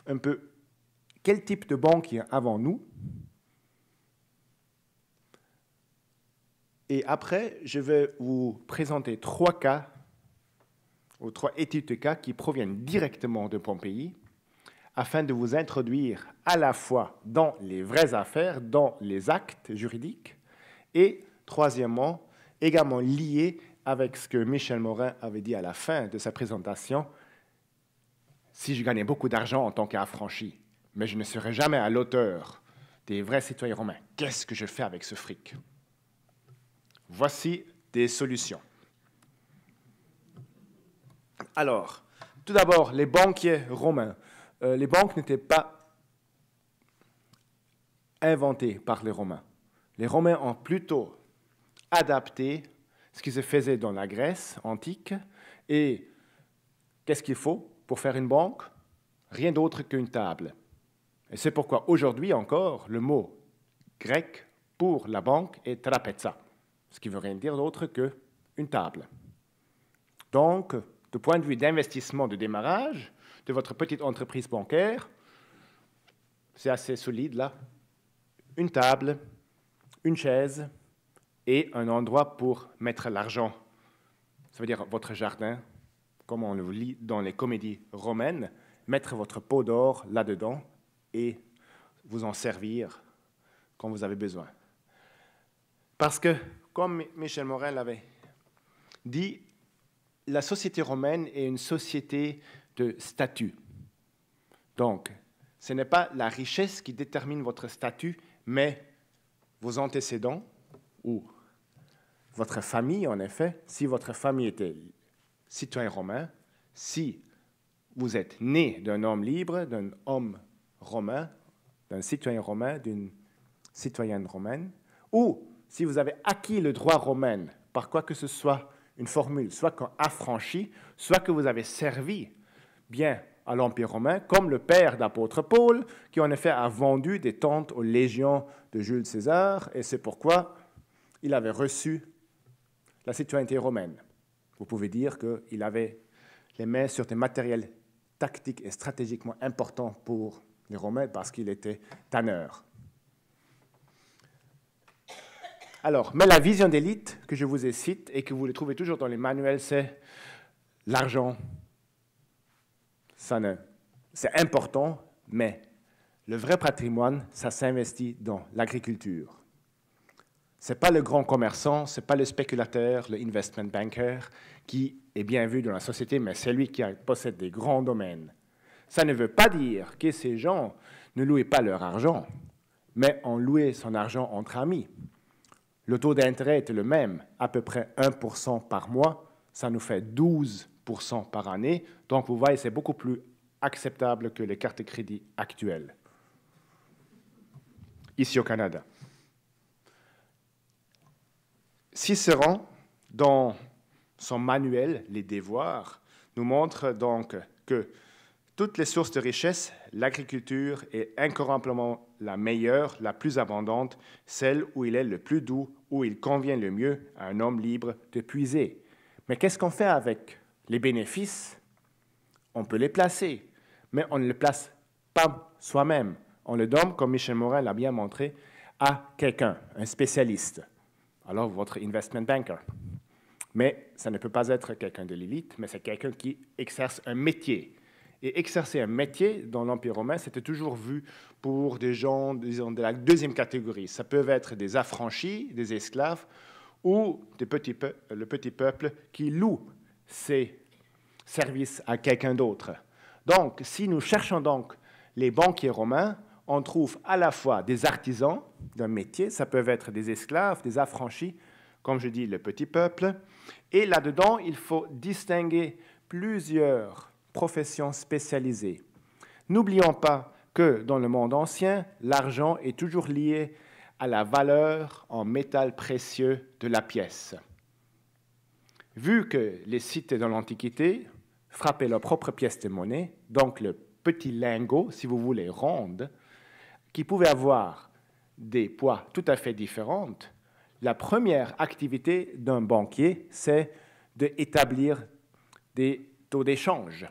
un peu quel type de banque il y a avant nous. Et après, je vais vous présenter trois cas, ou trois études de cas qui proviennent directement de Pompéi, afin de vous introduire à la fois dans les vraies affaires, dans les actes juridiques, et troisièmement, également lié avec ce que Michel Morin avait dit à la fin de sa présentation, si je gagnais beaucoup d'argent en tant qu'affranchi, mais je ne serais jamais à l'auteur des vrais citoyens romains, qu'est-ce que je fais avec ce fric Voici des solutions. Alors, tout d'abord, les banquiers romains euh, les banques n'étaient pas inventées par les Romains. Les Romains ont plutôt adapté ce qui se faisait dans la Grèce antique et qu'est-ce qu'il faut pour faire une banque Rien d'autre qu'une table. Et c'est pourquoi aujourd'hui encore, le mot grec pour la banque est trapezza, ce qui veut rien dire d'autre que table. Donc, du point de vue d'investissement de démarrage, de votre petite entreprise bancaire, c'est assez solide là, une table, une chaise et un endroit pour mettre l'argent. Ça veut dire votre jardin, comme on le lit dans les comédies romaines, mettre votre pot d'or là-dedans et vous en servir quand vous avez besoin. Parce que, comme Michel Morin l'avait dit, la société romaine est une société de statut. Donc, ce n'est pas la richesse qui détermine votre statut, mais vos antécédents ou votre famille, en effet. Si votre famille était citoyen romain, si vous êtes né d'un homme libre, d'un homme romain, d'un citoyen romain, d'une citoyenne romaine, ou si vous avez acquis le droit romain par quoi que ce soit, une formule, soit qu'on affranchi, soit que vous avez servi bien à l'Empire romain, comme le père d'apôtre Paul, qui en effet a vendu des tentes aux légions de Jules César, et c'est pourquoi il avait reçu la citoyenneté romaine. Vous pouvez dire qu'il avait les mains sur des matériels tactiques et stratégiquement importants pour les Romains parce qu'il était tanneur. Alors, mais la vision d'élite que je vous ai cite et que vous les trouvez toujours dans les manuels, c'est l'argent, c'est important, mais le vrai patrimoine, ça s'investit dans l'agriculture. Ce n'est pas le grand commerçant, ce n'est pas le spéculateur, le investment banker qui est bien vu dans la société, mais c'est lui qui possède des grands domaines. Ça ne veut pas dire que ces gens ne louaient pas leur argent, mais ont loué son argent entre amis. Le taux d'intérêt est le même, à peu près 1% par mois. Ça nous fait 12 par année. Donc vous voyez, c'est beaucoup plus acceptable que les cartes de crédit actuelles, ici au Canada. Cicéron, dans son manuel Les Devoirs, nous montre donc que toutes les sources de richesse, l'agriculture est incorruptiblement la meilleure, la plus abondante, celle où il est le plus doux, où il convient le mieux à un homme libre de puiser. Mais qu'est-ce qu'on fait avec les bénéfices, on peut les placer, mais on ne les place pas soi-même. On le donne, comme Michel Morin l'a bien montré, à quelqu'un, un spécialiste, alors votre investment banker. Mais ça ne peut pas être quelqu'un de l'élite, mais c'est quelqu'un qui exerce un métier. Et exercer un métier dans l'Empire romain, c'était toujours vu pour des gens, disons, de la deuxième catégorie. Ça peut être des affranchis, des esclaves, ou le petit peuple qui loue c'est service à quelqu'un d'autre. Donc, si nous cherchons donc les banquiers romains, on trouve à la fois des artisans d'un métier, ça peut être des esclaves, des affranchis, comme je dis, le petit peuple. Et là-dedans, il faut distinguer plusieurs professions spécialisées. N'oublions pas que dans le monde ancien, l'argent est toujours lié à la valeur en métal précieux de la pièce vu que les sites de l'Antiquité frappaient leurs propres pièces de monnaie, donc le petit lingot, si vous voulez, ronde, qui pouvait avoir des poids tout à fait différents, la première activité d'un banquier, c'est d'établir des taux d'échange.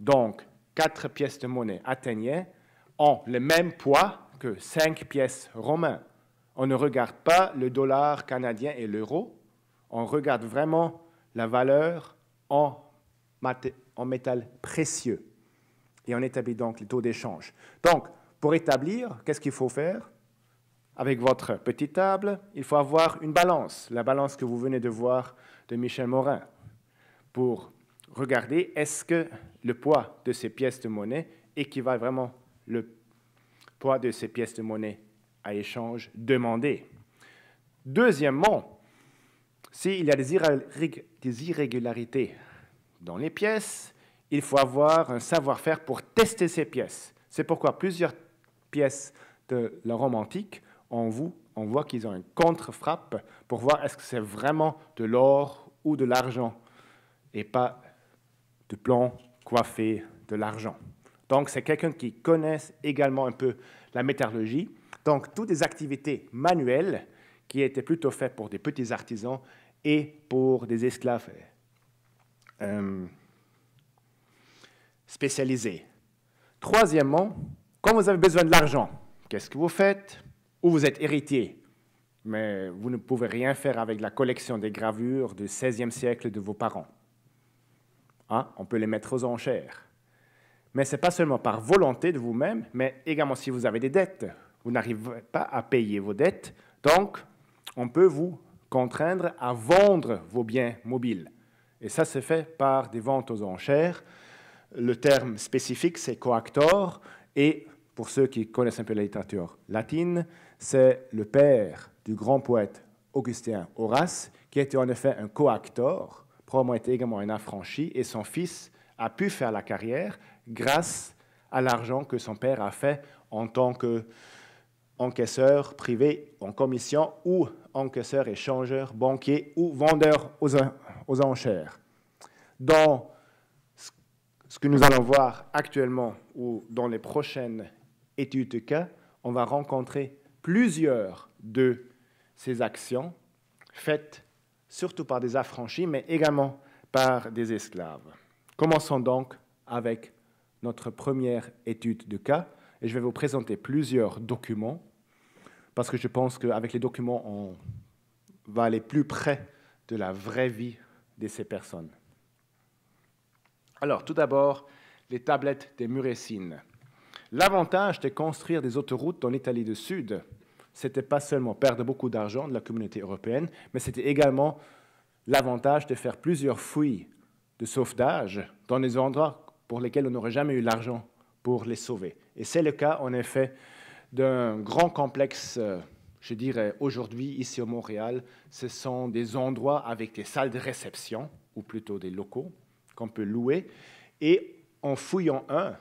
Donc, quatre pièces de monnaie athéniennes ont le même poids que cinq pièces romaines. On ne regarde pas le dollar canadien et l'euro, on regarde vraiment la valeur en, métal précieux. Et on établit donc les taux d'échange. Donc, pour établir, qu'est-ce qu'il faut faire Avec votre petite table, il faut avoir une balance, la balance que vous venez de voir de Michel Morin, pour regarder est-ce que le poids de ces pièces de monnaie équivaut vraiment le poids de ces pièces de monnaie à échange demandé. Deuxièmement, s'il y a des irrégularités dans les pièces, il faut avoir un savoir-faire pour tester ces pièces. C'est pourquoi plusieurs pièces de la Rome antique, on, voit qu'ils ont une contre-frappe pour voir est-ce que c'est vraiment de l'or ou de l'argent et pas du plomb coiffé de l'argent. Donc, c'est quelqu'un qui connaît également un peu la métallurgie. Donc, toutes les activités manuelles qui était plutôt fait pour des petits artisans et pour des esclaves euh, spécialisés. Troisièmement, quand vous avez besoin de l'argent, qu'est-ce que vous faites Ou vous êtes héritier, mais vous ne pouvez rien faire avec la collection des gravures du XVIe siècle de vos parents. Hein? On peut les mettre aux enchères. Mais ce n'est pas seulement par volonté de vous-même, mais également si vous avez des dettes. Vous n'arrivez pas à payer vos dettes, donc on peut vous contraindre à vendre vos biens mobiles. Et ça se fait par des ventes aux enchères. Le terme spécifique, c'est coactor, et pour ceux qui connaissent un peu la littérature latine, c'est le père du grand poète Augustin Horace, qui était en effet un coactor, probablement était également un affranchi, et son fils a pu faire la carrière grâce à l'argent que son père a fait en tant que encaisseur privé en commission ou encaisseur échangeur, banquier ou vendeur aux, aux enchères. Dans ce que nous allons voir actuellement ou dans les prochaines études de cas, on va rencontrer plusieurs de ces actions faites surtout par des affranchis, mais également par des esclaves. Commençons donc avec notre première étude de cas, et je vais vous présenter plusieurs documents parce que je pense qu'avec les documents, on va aller plus près de la vraie vie de ces personnes. Alors, tout d'abord, les tablettes des Murécines. L'avantage de construire des autoroutes dans l'Italie du Sud, c'était pas seulement perdre beaucoup d'argent de la communauté européenne, mais c'était également l'avantage de faire plusieurs fouilles de sauvetage dans des endroits pour lesquels on n'aurait jamais eu l'argent pour les sauver. Et c'est le cas, en effet, d'un grand complexe, euh, je dirais aujourd'hui ici au Montréal, ce sont des endroits avec des salles de réception, ou plutôt des locaux qu'on peut louer. Et en fouillant un,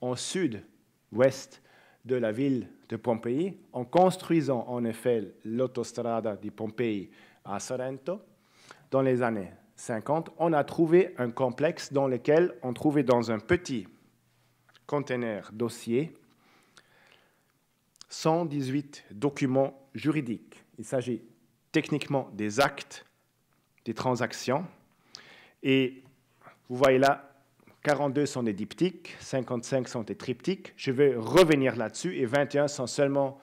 en sud-ouest de la ville de Pompéi, en construisant en effet l'autostrada di Pompéi à Sorrento, dans les années 50, on a trouvé un complexe dans lequel on trouvait dans un petit conteneur dossier 118 documents juridiques. Il s'agit techniquement des actes, des transactions. Et vous voyez là, 42 sont des diptyques, 55 sont des triptyques. Je vais revenir là-dessus et 21 sont seulement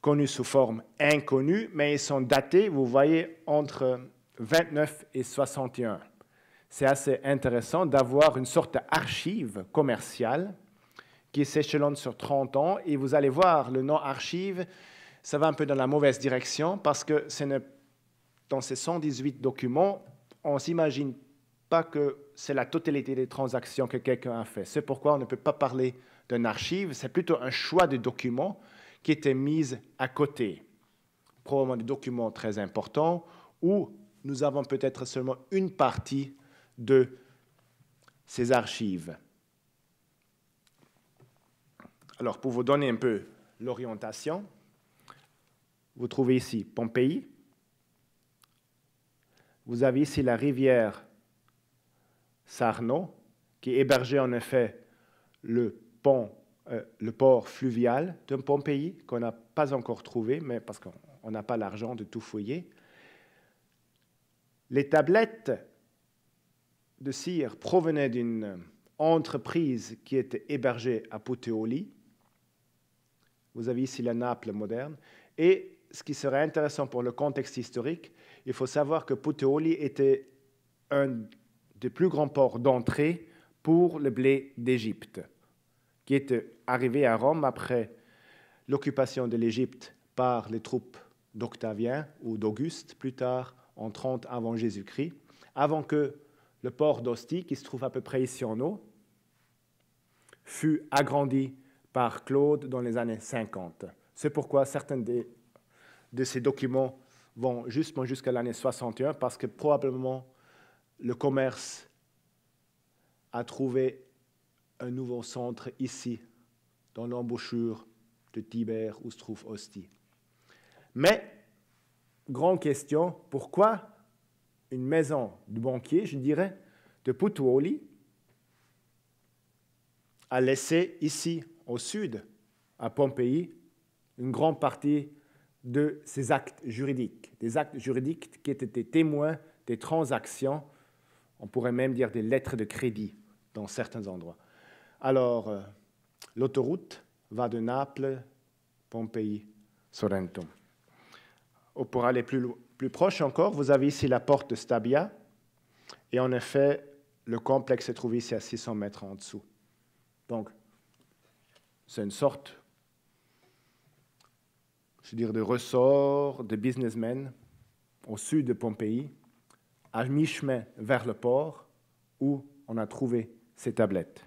connus sous forme inconnue, mais ils sont datés, vous voyez, entre 29 et 61. C'est assez intéressant d'avoir une sorte d'archive commerciale qui s'échelonne sur 30 ans. Et vous allez voir, le nom archive, ça va un peu dans la mauvaise direction parce que dans ces 118 documents, on s'imagine pas que c'est la totalité des transactions que quelqu'un a fait. C'est pourquoi on ne peut pas parler d'un archive, c'est plutôt un choix de documents qui était mis à côté. Probablement des documents très importants où nous avons peut-être seulement une partie de ces archives. Alors, pour vous donner un peu l'orientation, vous trouvez ici Pompéi. Vous avez ici la rivière Sarno, qui hébergeait en effet le, pont, euh, le port fluvial d'un Pompéi, qu'on n'a pas encore trouvé, mais parce qu'on n'a pas l'argent de tout fouiller. Les tablettes de cire provenaient d'une entreprise qui était hébergée à Puteoli, vous avez ici la Naples moderne. Et ce qui serait intéressant pour le contexte historique, il faut savoir que Puteoli était un des plus grands ports d'entrée pour le blé d'Égypte, qui était arrivé à Rome après l'occupation de l'Égypte par les troupes d'Octavien ou d'Auguste, plus tard en 30 avant Jésus-Christ, avant que le port d'Ostie, qui se trouve à peu près ici en haut, fût agrandi par Claude dans les années 50. C'est pourquoi certains de ces documents vont justement jusqu'à l'année 61, parce que probablement le commerce a trouvé un nouveau centre ici, dans l'embouchure de Tibère, où se trouve Ostie. Mais, grande question, pourquoi une maison de banquier, je dirais, de Putuoli, a laissé ici au sud, à Pompéi, une grande partie de ces actes juridiques, des actes juridiques qui étaient des témoins des transactions, on pourrait même dire des lettres de crédit dans certains endroits. Alors, euh, l'autoroute va de Naples, Pompéi, Sorrento. Oh, pour aller plus, plus proche encore, vous avez ici la porte de Stabia, et en effet, le complexe se trouve ici à 600 mètres en dessous. Donc, c'est une sorte, de ressort de businessmen au sud de Pompéi, à mi-chemin vers le port, où on a trouvé ces tablettes.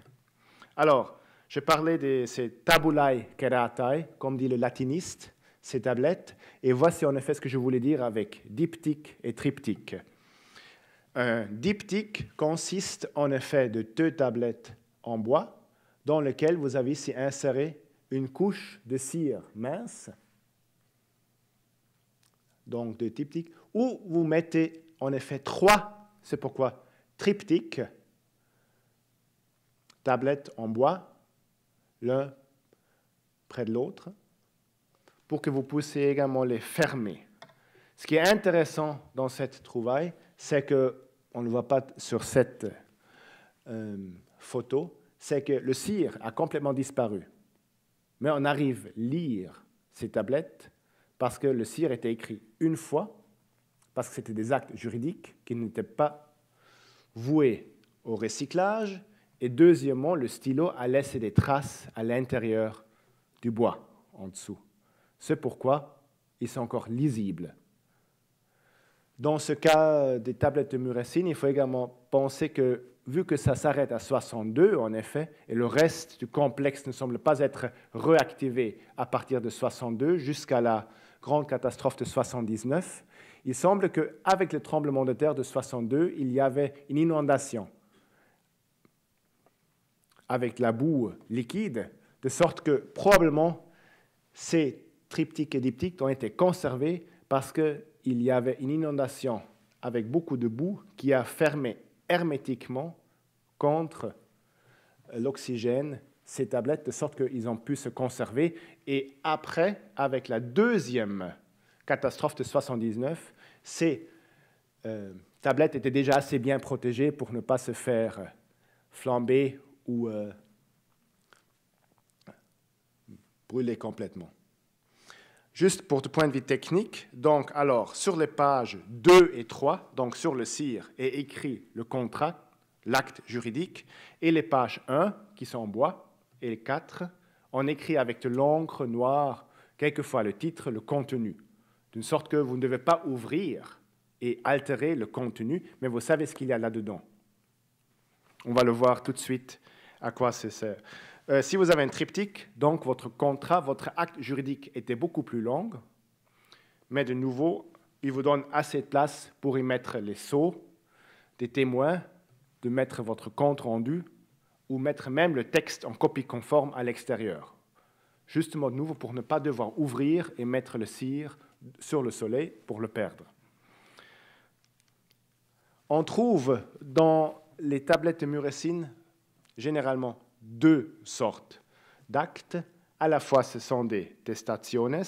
Alors, je parlais de ces tabulae keratae, comme dit le latiniste, ces tablettes, et voici en effet ce que je voulais dire avec diptyque et triptyque. Un diptyque consiste en effet de deux tablettes en bois dans lequel vous avez ici inséré une couche de cire mince, donc de triptyque, où vous mettez en effet trois, c'est pourquoi triptyque, tablettes en bois, l'un près de l'autre, pour que vous puissiez également les fermer. Ce qui est intéressant dans cette trouvaille, c'est que on ne voit pas sur cette euh, photo, c'est que le cire a complètement disparu. Mais on arrive à lire ces tablettes parce que le cire était écrit une fois, parce que c'était des actes juridiques qui n'étaient pas voués au recyclage, et deuxièmement, le stylo a laissé des traces à l'intérieur du bois, en dessous. C'est pourquoi ils sont encore lisibles. Dans ce cas des tablettes de muracine, il faut également penser que vu que ça s'arrête à 62, en effet, et le reste du complexe ne semble pas être réactivé à partir de 62 jusqu'à la grande catastrophe de 79, il semble qu'avec le tremblement de terre de 62, il y avait une inondation avec la boue liquide, de sorte que probablement ces triptyques et diptyques ont été conservés parce qu'il y avait une inondation avec beaucoup de boue qui a fermé hermétiquement contre l'oxygène ces tablettes de sorte qu'ils ont pu se conserver. Et après, avec la deuxième catastrophe de 79, ces euh, tablettes étaient déjà assez bien protégées pour ne pas se faire flamber ou euh, brûler complètement. Juste pour le point de vue technique, donc alors sur les pages 2 et 3, donc sur le CIR, est écrit le contrat, l'acte juridique, et les pages 1, qui sont en bois, et les 4, on écrit avec de l'encre noire, quelquefois le titre, le contenu, d'une sorte que vous ne devez pas ouvrir et altérer le contenu, mais vous savez ce qu'il y a là-dedans. On va le voir tout de suite à quoi c'est euh, si vous avez un triptyque, donc votre contrat, votre acte juridique était beaucoup plus long, mais de nouveau, il vous donne assez de place pour y mettre les sceaux, des témoins, de mettre votre compte rendu ou mettre même le texte en copie conforme à l'extérieur. Justement, de nouveau, pour ne pas devoir ouvrir et mettre le cire sur le soleil pour le perdre. On trouve dans les tablettes de généralement, deux sortes d'actes. À la fois, ce sont des testaciones,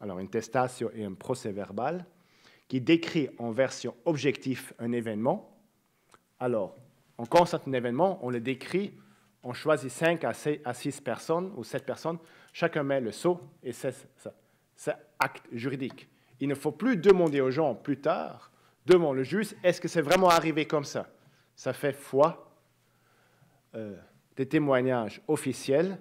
alors une testation et un procès verbal, qui décrit en version objective un événement. Alors, on constate un événement, on le décrit, on choisit cinq à six personnes ou sept personnes, chacun met le sceau et c'est acte juridique. Il ne faut plus demander aux gens plus tard, devant le juge, est-ce que c'est vraiment arrivé comme ça Ça fait foi. Euh, des témoignages officiels,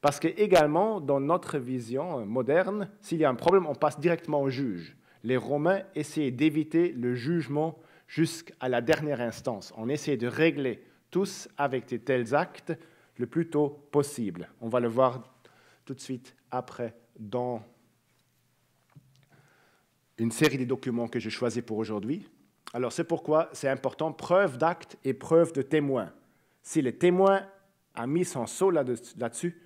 parce que également dans notre vision euh, moderne, s'il y a un problème, on passe directement au juge. Les Romains essayaient d'éviter le jugement jusqu'à la dernière instance. On essayait de régler tous avec de tels actes le plus tôt possible. On va le voir tout de suite après dans une série de documents que j'ai choisis pour aujourd'hui. Alors c'est pourquoi c'est important, preuve d'acte et preuve de témoin. Si les témoins a mis son saut là-dessus,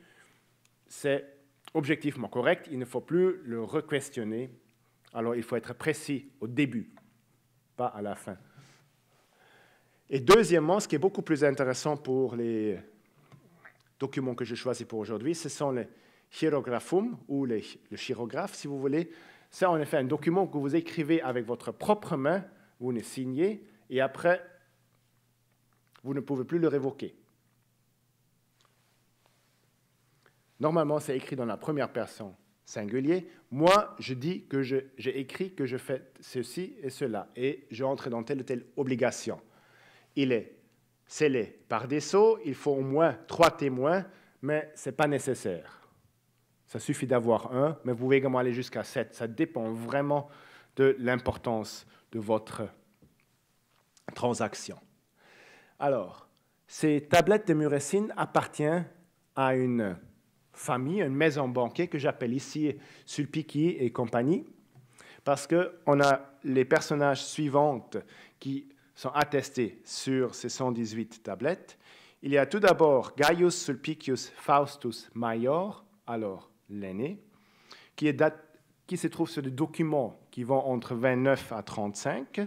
c'est objectivement correct, il ne faut plus le re-questionner. Alors il faut être précis au début, pas à la fin. Et deuxièmement, ce qui est beaucoup plus intéressant pour les documents que je choisis pour aujourd'hui, ce sont les chirographum ou les, le chirographe, si vous voulez. C'est en effet un document que vous écrivez avec votre propre main, vous le signez, et après, vous ne pouvez plus le révoquer. Normalement, c'est écrit dans la première personne singulier. Moi, je dis que j'ai écrit que je fais ceci et cela, et je rentre dans telle ou telle obligation. Il est scellé par des sceaux, il faut au moins trois témoins, mais ce n'est pas nécessaire. Ça suffit d'avoir un, mais vous pouvez également aller jusqu'à sept. Ça dépend vraiment de l'importance de votre transaction. Alors, ces tablettes de Muresine appartiennent à une famille, une maison banquée que j'appelle ici sulpici et compagnie, parce qu'on a les personnages suivants qui sont attestés sur ces 118 tablettes. Il y a tout d'abord Gaius Sulpicius Faustus Major, alors l'aîné, qui, qui, se trouve sur des documents qui vont entre 29 à 35.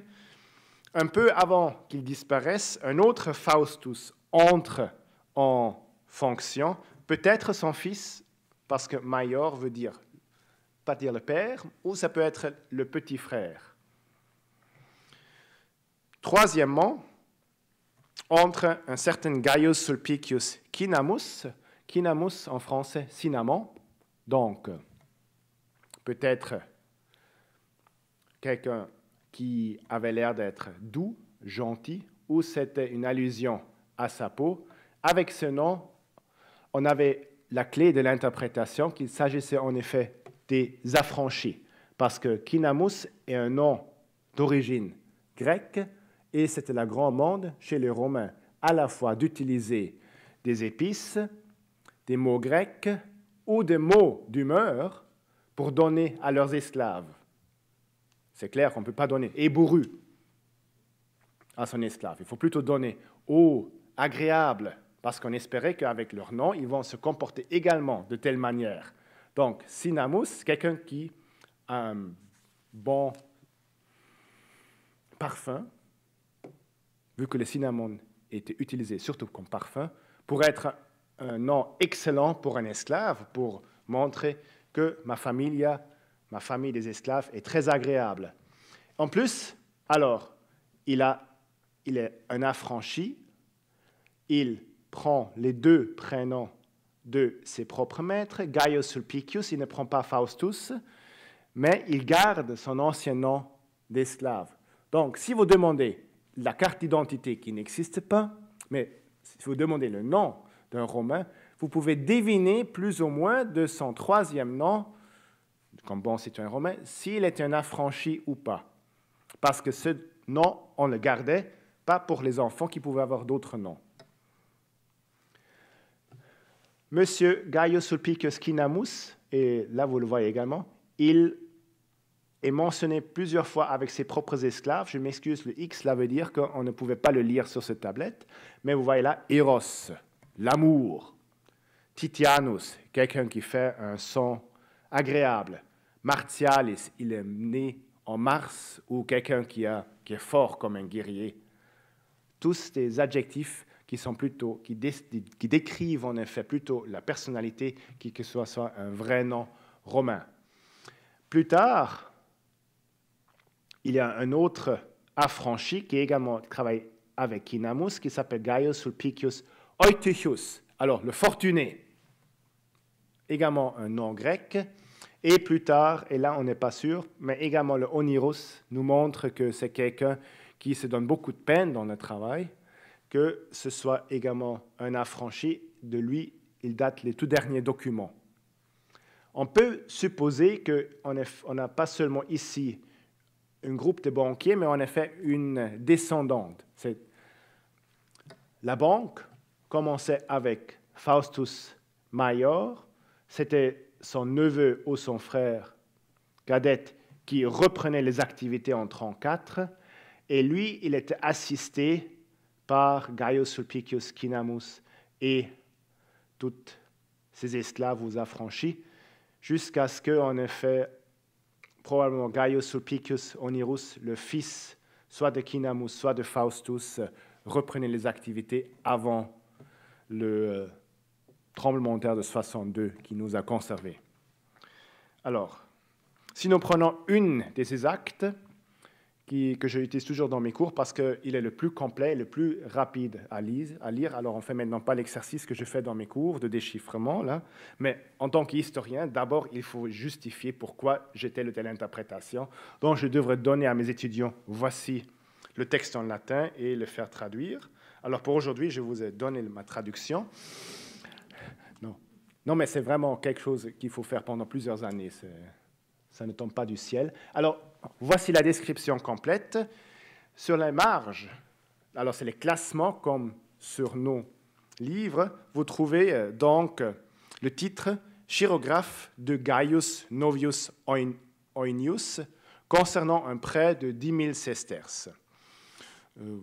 Un peu avant qu'il disparaisse, un autre Faustus entre en fonction Peut-être son fils, parce que Major veut dire, pas dire le père, ou ça peut être le petit frère. Troisièmement, entre un certain Gaius Sulpicius Kinamus, Kinamus en français cinnamon, donc peut-être quelqu'un qui avait l'air d'être doux, gentil, ou c'était une allusion à sa peau, avec ce nom, on avait la clé de l'interprétation qu'il s'agissait en effet des affranchis, parce que Kinamus est un nom d'origine grecque et c'était la grande mode chez les Romains à la fois d'utiliser des épices, des mots grecs ou des mots d'humeur pour donner à leurs esclaves. C'est clair qu'on ne peut pas donner ébourru à son esclave. Il faut plutôt donner "ô agréable, parce qu'on espérait qu'avec leur nom, ils vont se comporter également de telle manière. Donc, Sinamus, quelqu'un qui a un bon parfum, vu que le cinnamon était utilisé surtout comme parfum, pourrait être un nom excellent pour un esclave, pour montrer que ma famille, ma famille des esclaves est très agréable. En plus, alors, il, il est un affranchi, il prend les deux prénoms de ses propres maîtres. Gaius Sulpicius, il ne prend pas Faustus, mais il garde son ancien nom d'esclave. Donc, si vous demandez la carte d'identité qui n'existe pas, mais si vous demandez le nom d'un Romain, vous pouvez deviner plus ou moins de son troisième nom, comme bon un romain, s'il était un affranchi ou pas. Parce que ce nom, on le gardait pas pour les enfants qui pouvaient avoir d'autres noms. Monsieur Gaius Sulpicius Kinamus, et là vous le voyez également, il est mentionné plusieurs fois avec ses propres esclaves. Je m'excuse, le X, là veut dire qu'on ne pouvait pas le lire sur cette tablette. Mais vous voyez là, Eros, l'amour. Titianus, quelqu'un qui fait un son agréable. Martialis, il est né en Mars, ou quelqu'un qui, qui, est fort comme un guerrier. Tous ces adjectifs qui, sont plutôt, qui, décrivent en effet plutôt la personnalité qui que ce soit un vrai nom romain. Plus tard, il y a un autre affranchi qui également travaille avec Inamus, qui s'appelle Gaius Sulpicius Oetichius. alors le fortuné, également un nom grec, et plus tard, et là on n'est pas sûr, mais également le Onirus nous montre que c'est quelqu'un qui se donne beaucoup de peine dans le travail, que ce soit également un affranchi. De lui, il date les tout derniers documents. On peut supposer qu'on n'a pas seulement ici un groupe de banquiers, mais en effet une descendante. La banque commençait avec Faustus Major, c'était son neveu ou son frère cadet qui reprenait les activités en 1934, et lui, il était assisté par Gaius Sulpicius Kinamus et toutes ses esclaves aux affranchis, jusqu'à ce que, en effet, probablement Gaius Sulpicius Onirus, le fils soit de Kinamus soit de Faustus, reprenait les activités avant le euh, tremblement de terre de 62 qui nous a conservés. Alors, si nous prenons une de ces actes, que j'utilise toujours dans mes cours parce qu'il est le plus complet, le plus rapide à lire. Alors, on ne fait maintenant pas l'exercice que je fais dans mes cours de déchiffrement, là. mais en tant qu'historien, d'abord, il faut justifier pourquoi j'étais le telle interprétation. Donc, je devrais donner à mes étudiants, voici le texte en latin et le faire traduire. Alors, pour aujourd'hui, je vous ai donné ma traduction. Non, non mais c'est vraiment quelque chose qu'il faut faire pendant plusieurs années. Ça ne tombe pas du ciel. Alors, Voici la description complète. Sur les marges, alors c'est les classements comme sur nos livres, vous trouvez euh, donc le titre Chirographe de Gaius Novius Oinius concernant un prêt de 10 000 sesterces. Euh,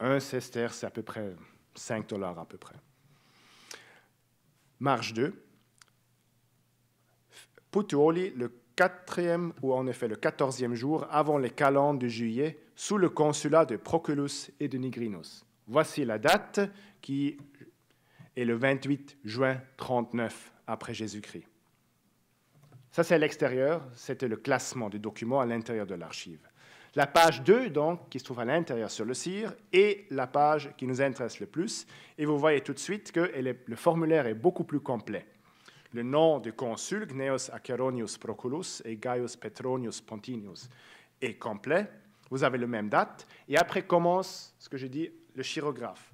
un sesterce, c'est à peu près 5 dollars à peu près. Marge 2. Putuoli, le quatrième ou en effet le quatorzième jour avant les calendes de juillet sous le consulat de Proculus et de Nigrinus. Voici la date qui est le 28 juin 39 après Jésus-Christ. Ça, c'est à l'extérieur, c'était le classement des documents à l'intérieur de l'archive. La page 2, donc, qui se trouve à l'intérieur sur le cire est la page qui nous intéresse le plus, et vous voyez tout de suite que le formulaire est beaucoup plus complet. Le nom du consul, Gnaeus Acheronius Proculus et Gaius Petronius Pontinius, est complet. Vous avez la même date. Et après commence ce que j'ai dit, le chirographe.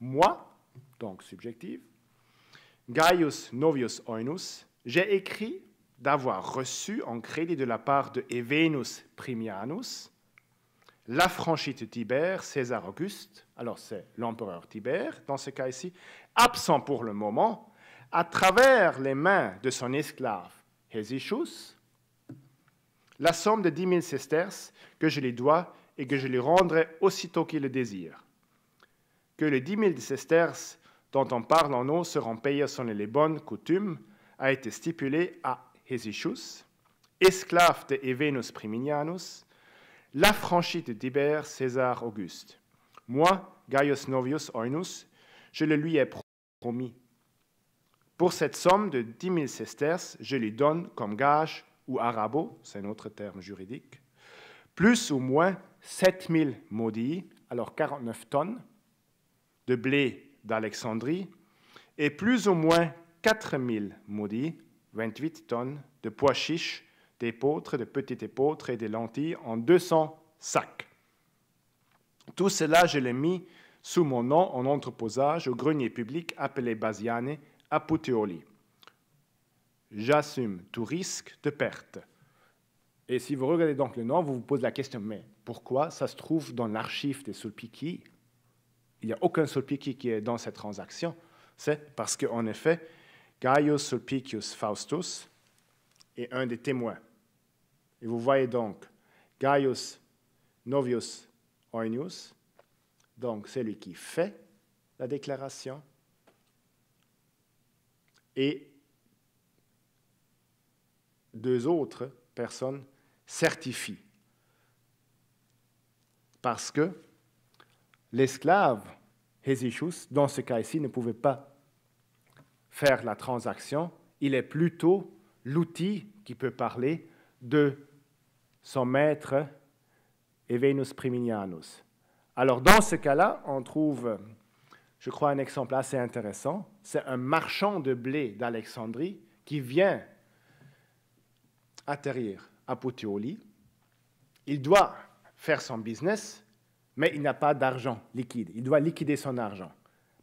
Moi, donc subjectif, Gaius Novius Oinus, j'ai écrit d'avoir reçu en crédit de la part de Evenus Primianus la de Tibère, César Auguste, alors c'est l'empereur Tibère dans ce cas ici, absent pour le moment, à travers les mains de son esclave, Hésichus, la somme de dix mille sesterces que je lui dois et que je lui rendrai aussitôt qu'il le désire. Que les dix mille sesterces dont on parle en eau seront payés selon les bonnes coutumes a été stipulé à Hésichus, esclave de Evenus Priminianus, l'affranchi de Tibère César Auguste. Moi, Gaius Novius Oinus, je le lui ai promis. Pour cette somme de 10 000 sesterces, je lui donne comme gage ou arabo, c'est un autre terme juridique, plus ou moins 7 000 maudits, alors 49 tonnes, de blé d'Alexandrie, et plus ou moins 4 000 maudits, 28 tonnes, de pois chiches, d'épeautres, de petites épeautres et des lentilles en 200 sacs. Tout cela, je l'ai mis sous mon nom en entreposage au grenier public appelé Basiane Apothéolie. J'assume tout risque de perte. Et si vous regardez donc le nom, vous vous posez la question, mais pourquoi ça se trouve dans l'archive des Sulpiki Il n'y a aucun Sulpiki qui est dans cette transaction. C'est parce qu'en effet, Gaius Sulpicius Faustus est un des témoins. Et vous voyez donc Gaius Novius Oenius, donc celui qui fait la déclaration, et deux autres personnes certifient. Parce que l'esclave, Hésichus, dans ce cas-ci, ne pouvait pas faire la transaction. Il est plutôt l'outil qui peut parler de son maître, Evenus Priminianus. Alors, dans ce cas-là, on trouve je crois, un exemple assez intéressant. C'est un marchand de blé d'Alexandrie qui vient atterrir à Puteoli. Il doit faire son business, mais il n'a pas d'argent liquide. Il doit liquider son argent.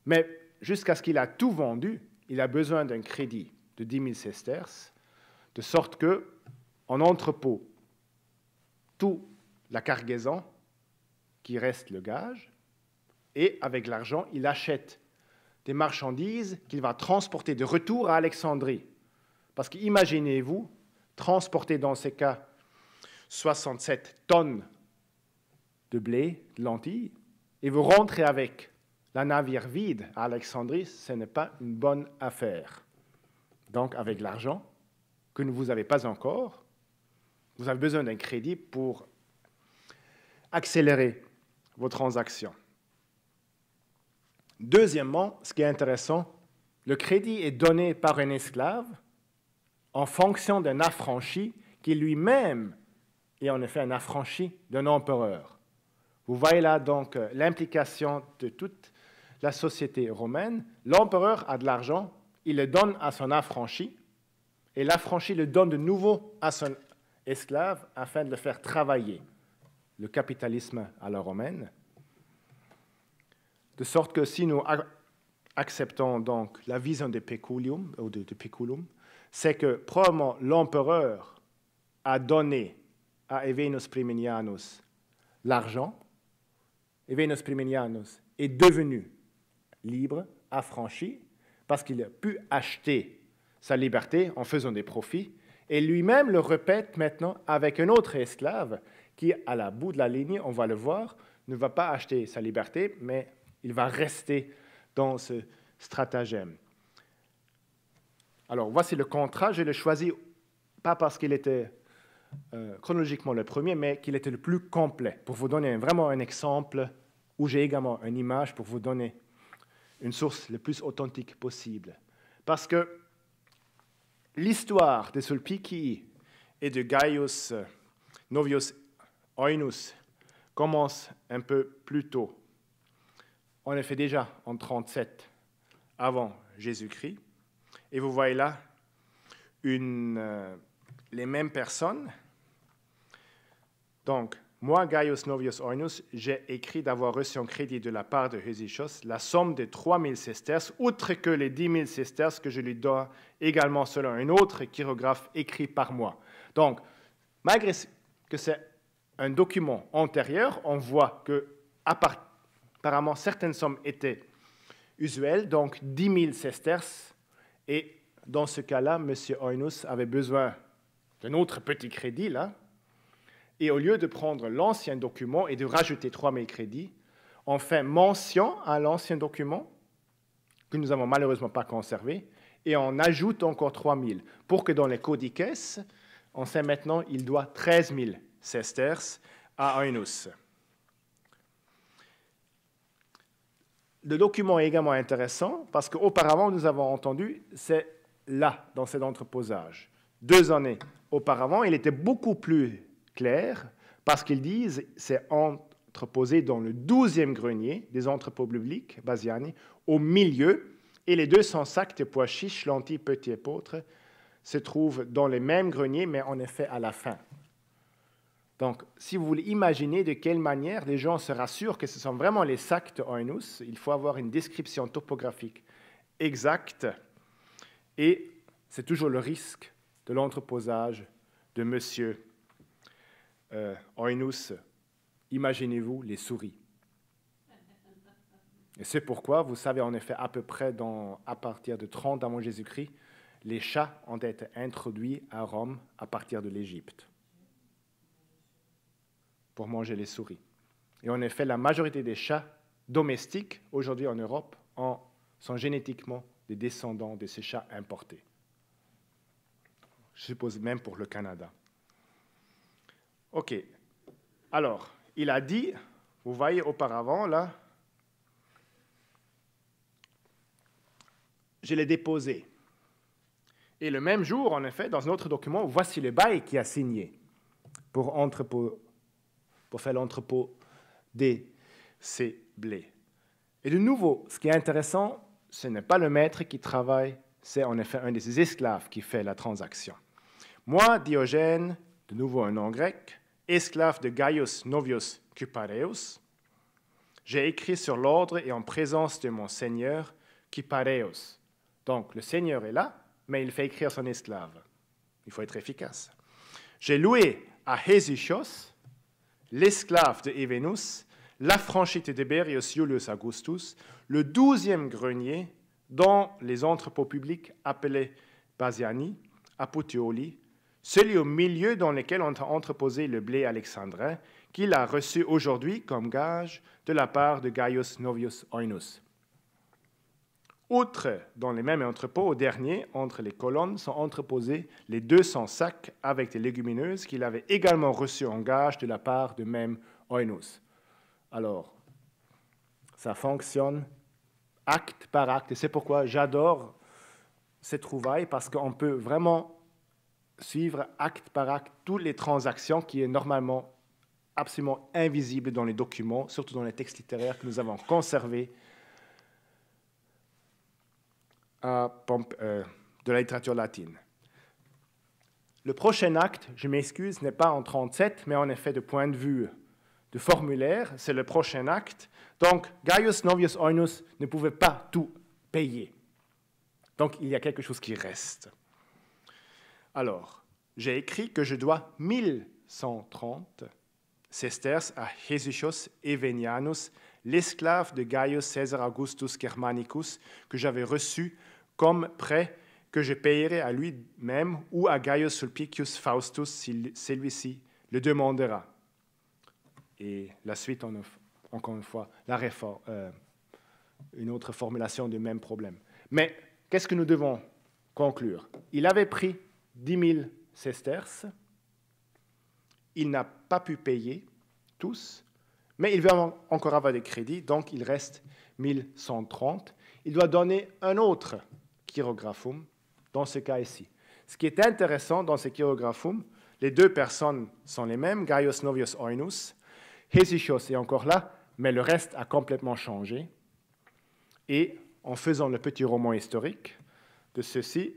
Mais jusqu'à ce qu'il a tout vendu, il a besoin d'un crédit de 10 000 sesterces, de sorte que, en entrepôt, toute la cargaison qui reste le gage, et avec l'argent, il achète des marchandises qu'il va transporter de retour à Alexandrie. Parce que, imaginez vous transporter dans ces cas 67 tonnes de blé, de lentilles, et vous rentrez avec la navire vide à Alexandrie, ce n'est pas une bonne affaire. Donc avec l'argent que vous n'avez pas encore, vous avez besoin d'un crédit pour accélérer vos transactions. Deuxièmement, ce qui est intéressant, le crédit est donné par un esclave en fonction d'un affranchi qui lui-même est en effet un affranchi d'un empereur. Vous voyez là donc euh, l'implication de toute la société romaine. L'empereur a de l'argent, il le donne à son affranchi, et l'affranchi le donne de nouveau à son esclave afin de le faire travailler. Le capitalisme à la romaine. De sorte que si nous acceptons donc la vision de Peculium, c'est que probablement l'empereur a donné à Evenus Priminianus l'argent. Evenus Priminianus est devenu libre, affranchi, parce qu'il a pu acheter sa liberté en faisant des profits, et lui-même le répète maintenant avec un autre esclave qui, à la bout de la ligne, on va le voir, ne va pas acheter sa liberté, mais il va rester dans ce stratagème. Alors, voici le contrat. Je l'ai choisi pas parce qu'il était euh, chronologiquement le premier, mais qu'il était le plus complet, pour vous donner vraiment un exemple où j'ai également une image pour vous donner une source le plus authentique possible. Parce que l'histoire de Sulpici et de Gaius Novius Oinus commence un peu plus tôt on le fait déjà en 37 avant Jésus-Christ. Et vous voyez là euh, les mêmes personnes. Donc, moi, Gaius Novius Ornus, j'ai écrit d'avoir reçu en crédit de la part de Hésichos la somme de 3 000 sesterces, outre que les 10 000 sesterces que je lui dois également selon un autre chirographe écrit par moi. Donc, malgré que c'est un document antérieur, on voit que à partir apparemment certaines sommes étaient usuelles, donc 10 000 sesterces, et dans ce cas-là, M. Oinus avait besoin d'un autre petit crédit, là, et au lieu de prendre l'ancien document et de rajouter 3 000 crédits, on fait mention à l'ancien document, que nous n'avons malheureusement pas conservé, et on ajoute encore 3 000, pour que dans les codices, on sait maintenant qu'il doit 13 000 sesterces à Oinus. le document est également intéressant parce qu'auparavant, nous avons entendu, c'est là, dans cet entreposage. Deux années auparavant, il était beaucoup plus clair parce qu'ils disent c'est entreposé dans le 12e grenier des entrepôts publics, Basiani, au milieu, et les 200 sacs de pois chiches, lentilles, petits et se trouvent dans les mêmes greniers, mais en effet à la fin. Donc, si vous voulez imaginer de quelle manière les gens se rassurent que ce sont vraiment les sacs de il faut avoir une description topographique exacte. Et c'est toujours le risque de l'entreposage de monsieur Oinus. Euh, Imaginez-vous les souris. Et c'est pourquoi, vous savez en effet, à peu près dans, à partir de 30 avant Jésus-Christ, les chats ont été introduits à Rome à partir de l'Égypte pour manger les souris. Et en effet, la majorité des chats domestiques aujourd'hui en Europe en sont génétiquement des descendants de ces chats importés. Je suppose même pour le Canada. OK. Alors, il a dit, vous voyez auparavant là, je l'ai déposé. Et le même jour, en effet, dans un autre document, voici le bail qui a signé pour, entreposer pour faire l'entrepôt de ces blés. Et de nouveau, ce qui est intéressant, ce n'est pas le maître qui travaille, c'est en effet un de ses esclaves qui fait la transaction. Moi, Diogène, de nouveau un nom grec, esclave de Gaius Novius Cupareus, j'ai écrit sur l'ordre et en présence de mon seigneur Cupareus. Donc le seigneur est là, mais il fait écrire son esclave. Il faut être efficace. J'ai loué à Hésichos, l'esclave de Evenus, l'affranchi de Tiberius Iulius Augustus, le douzième grenier dont les entrepôts publics appelés Basiani, Aputioli, celui au milieu dans lequel on a entreposé le blé alexandrin, qu'il a reçu aujourd'hui comme gage de la part de Gaius Novius Oinus. Outre dans les mêmes entrepôts, au dernier, entre les colonnes, sont entreposés les 200 sacs avec des légumineuses qu'il avait également reçues en gage de la part de même Oinus. Alors, ça fonctionne acte par acte. Et c'est pourquoi j'adore ces trouvailles, parce qu'on peut vraiment suivre acte par acte toutes les transactions qui est normalement absolument invisible dans les documents, surtout dans les textes littéraires que nous avons conservés euh, de la littérature latine. Le prochain acte, je m'excuse, n'est pas en 37, mais en effet de point de vue de formulaire, c'est le prochain acte. Donc, Gaius Novius Oinus ne pouvait pas tout payer. Donc, il y a quelque chose qui reste. Alors, j'ai écrit que je dois 1130 sesterces à Hesychos Evenianus, l'esclave de Gaius César Augustus Germanicus, que j'avais reçu comme prêt que je payerai à lui-même ou à Gaius Sulpicius Faustus si celui-ci le demandera. Et la suite, encore une fois, euh, une autre formulation du même problème. Mais qu'est-ce que nous devons conclure Il avait pris 10 000 sesterces, il n'a pas pu payer tous, mais il veut encore avoir des crédits, donc il reste 1130. Il doit donner un autre chirographum, dans ce cas ici. Ce qui est intéressant dans ce chirographum, les deux personnes sont les mêmes, Gaius Novius Oinus. Hesychos est encore là, mais le reste a complètement changé. Et en faisant le petit roman historique de ceci,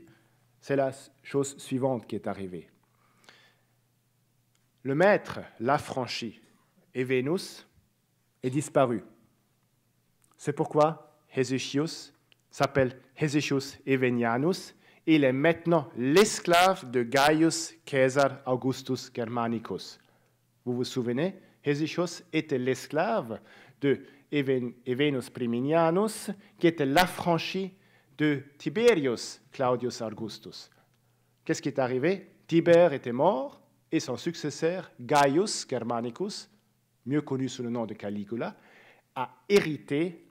c'est la chose suivante qui est arrivée. Le maître l'a franchi et Vénus est disparu. C'est pourquoi Hesychius s'appelle Hesychus Evenianus. il est maintenant l'esclave de Gaius Caesar Augustus Germanicus. Vous vous souvenez, Hesychus était l'esclave de Evenus Priminianus, qui était l'affranchi de Tiberius Claudius Augustus. Qu'est-ce qui est arrivé Tibère était mort et son successeur, Gaius Germanicus, mieux connu sous le nom de Caligula, a hérité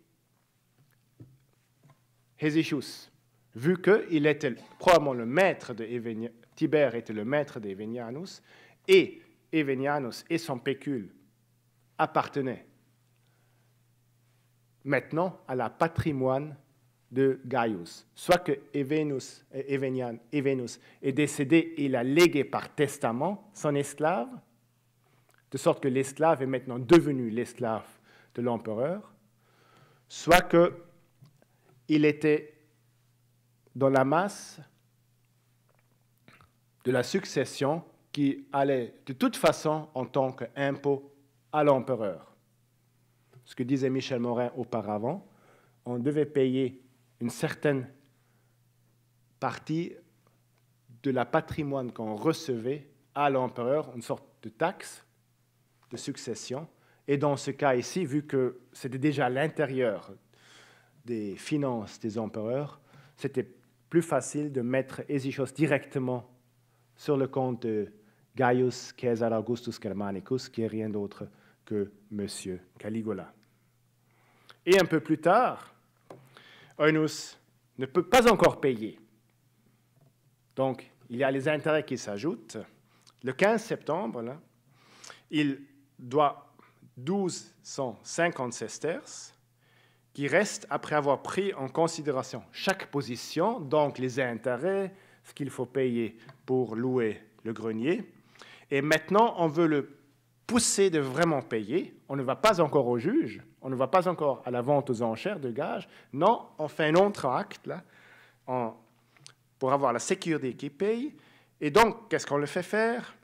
Hésichus, vu qu'il était probablement le maître de Tiber, était le maître d'Evénianus, et Evenianus et son pécule appartenaient maintenant à la patrimoine de Gaius. Soit que Evenus, Evenian, est décédé et il a légué par testament son esclave, de sorte que l'esclave est maintenant devenu l'esclave de l'empereur, soit que il était dans la masse de la succession qui allait de toute façon en tant qu'impôt à l'empereur. Ce que disait Michel Morin auparavant, on devait payer une certaine partie de la patrimoine qu'on recevait à l'empereur, une sorte de taxe de succession. Et dans ce cas ici, vu que c'était déjà l'intérieur des finances des empereurs, c'était plus facile de mettre choses directement sur le compte de Gaius Caesar Augustus Germanicus, qui est rien d'autre que M. Caligula. Et un peu plus tard, Eunus ne peut pas encore payer. Donc, il y a les intérêts qui s'ajoutent. Le 15 septembre, il doit 1250 sesterces, qui reste après avoir pris en considération chaque position, donc les intérêts, ce qu'il faut payer pour louer le grenier. Et maintenant, on veut le pousser de vraiment payer. On ne va pas encore au juge, on ne va pas encore à la vente aux enchères de gages. Non, on fait un autre acte là, en, pour avoir la sécurité qui paye. Et donc, qu'est-ce qu'on le fait faire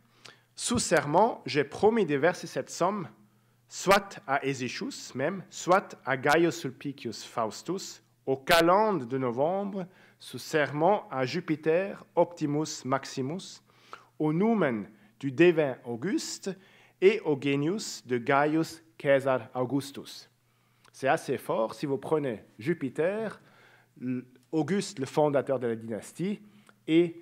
Sous serment, j'ai promis de verser cette somme soit à Ésichus même, soit à Gaius Sulpicius Faustus, au calende de novembre, sous serment à Jupiter Optimus Maximus, au numen du Divin Auguste et au genius de Gaius Caesar Augustus. C'est assez fort si vous prenez Jupiter, Auguste, le fondateur de la dynastie, et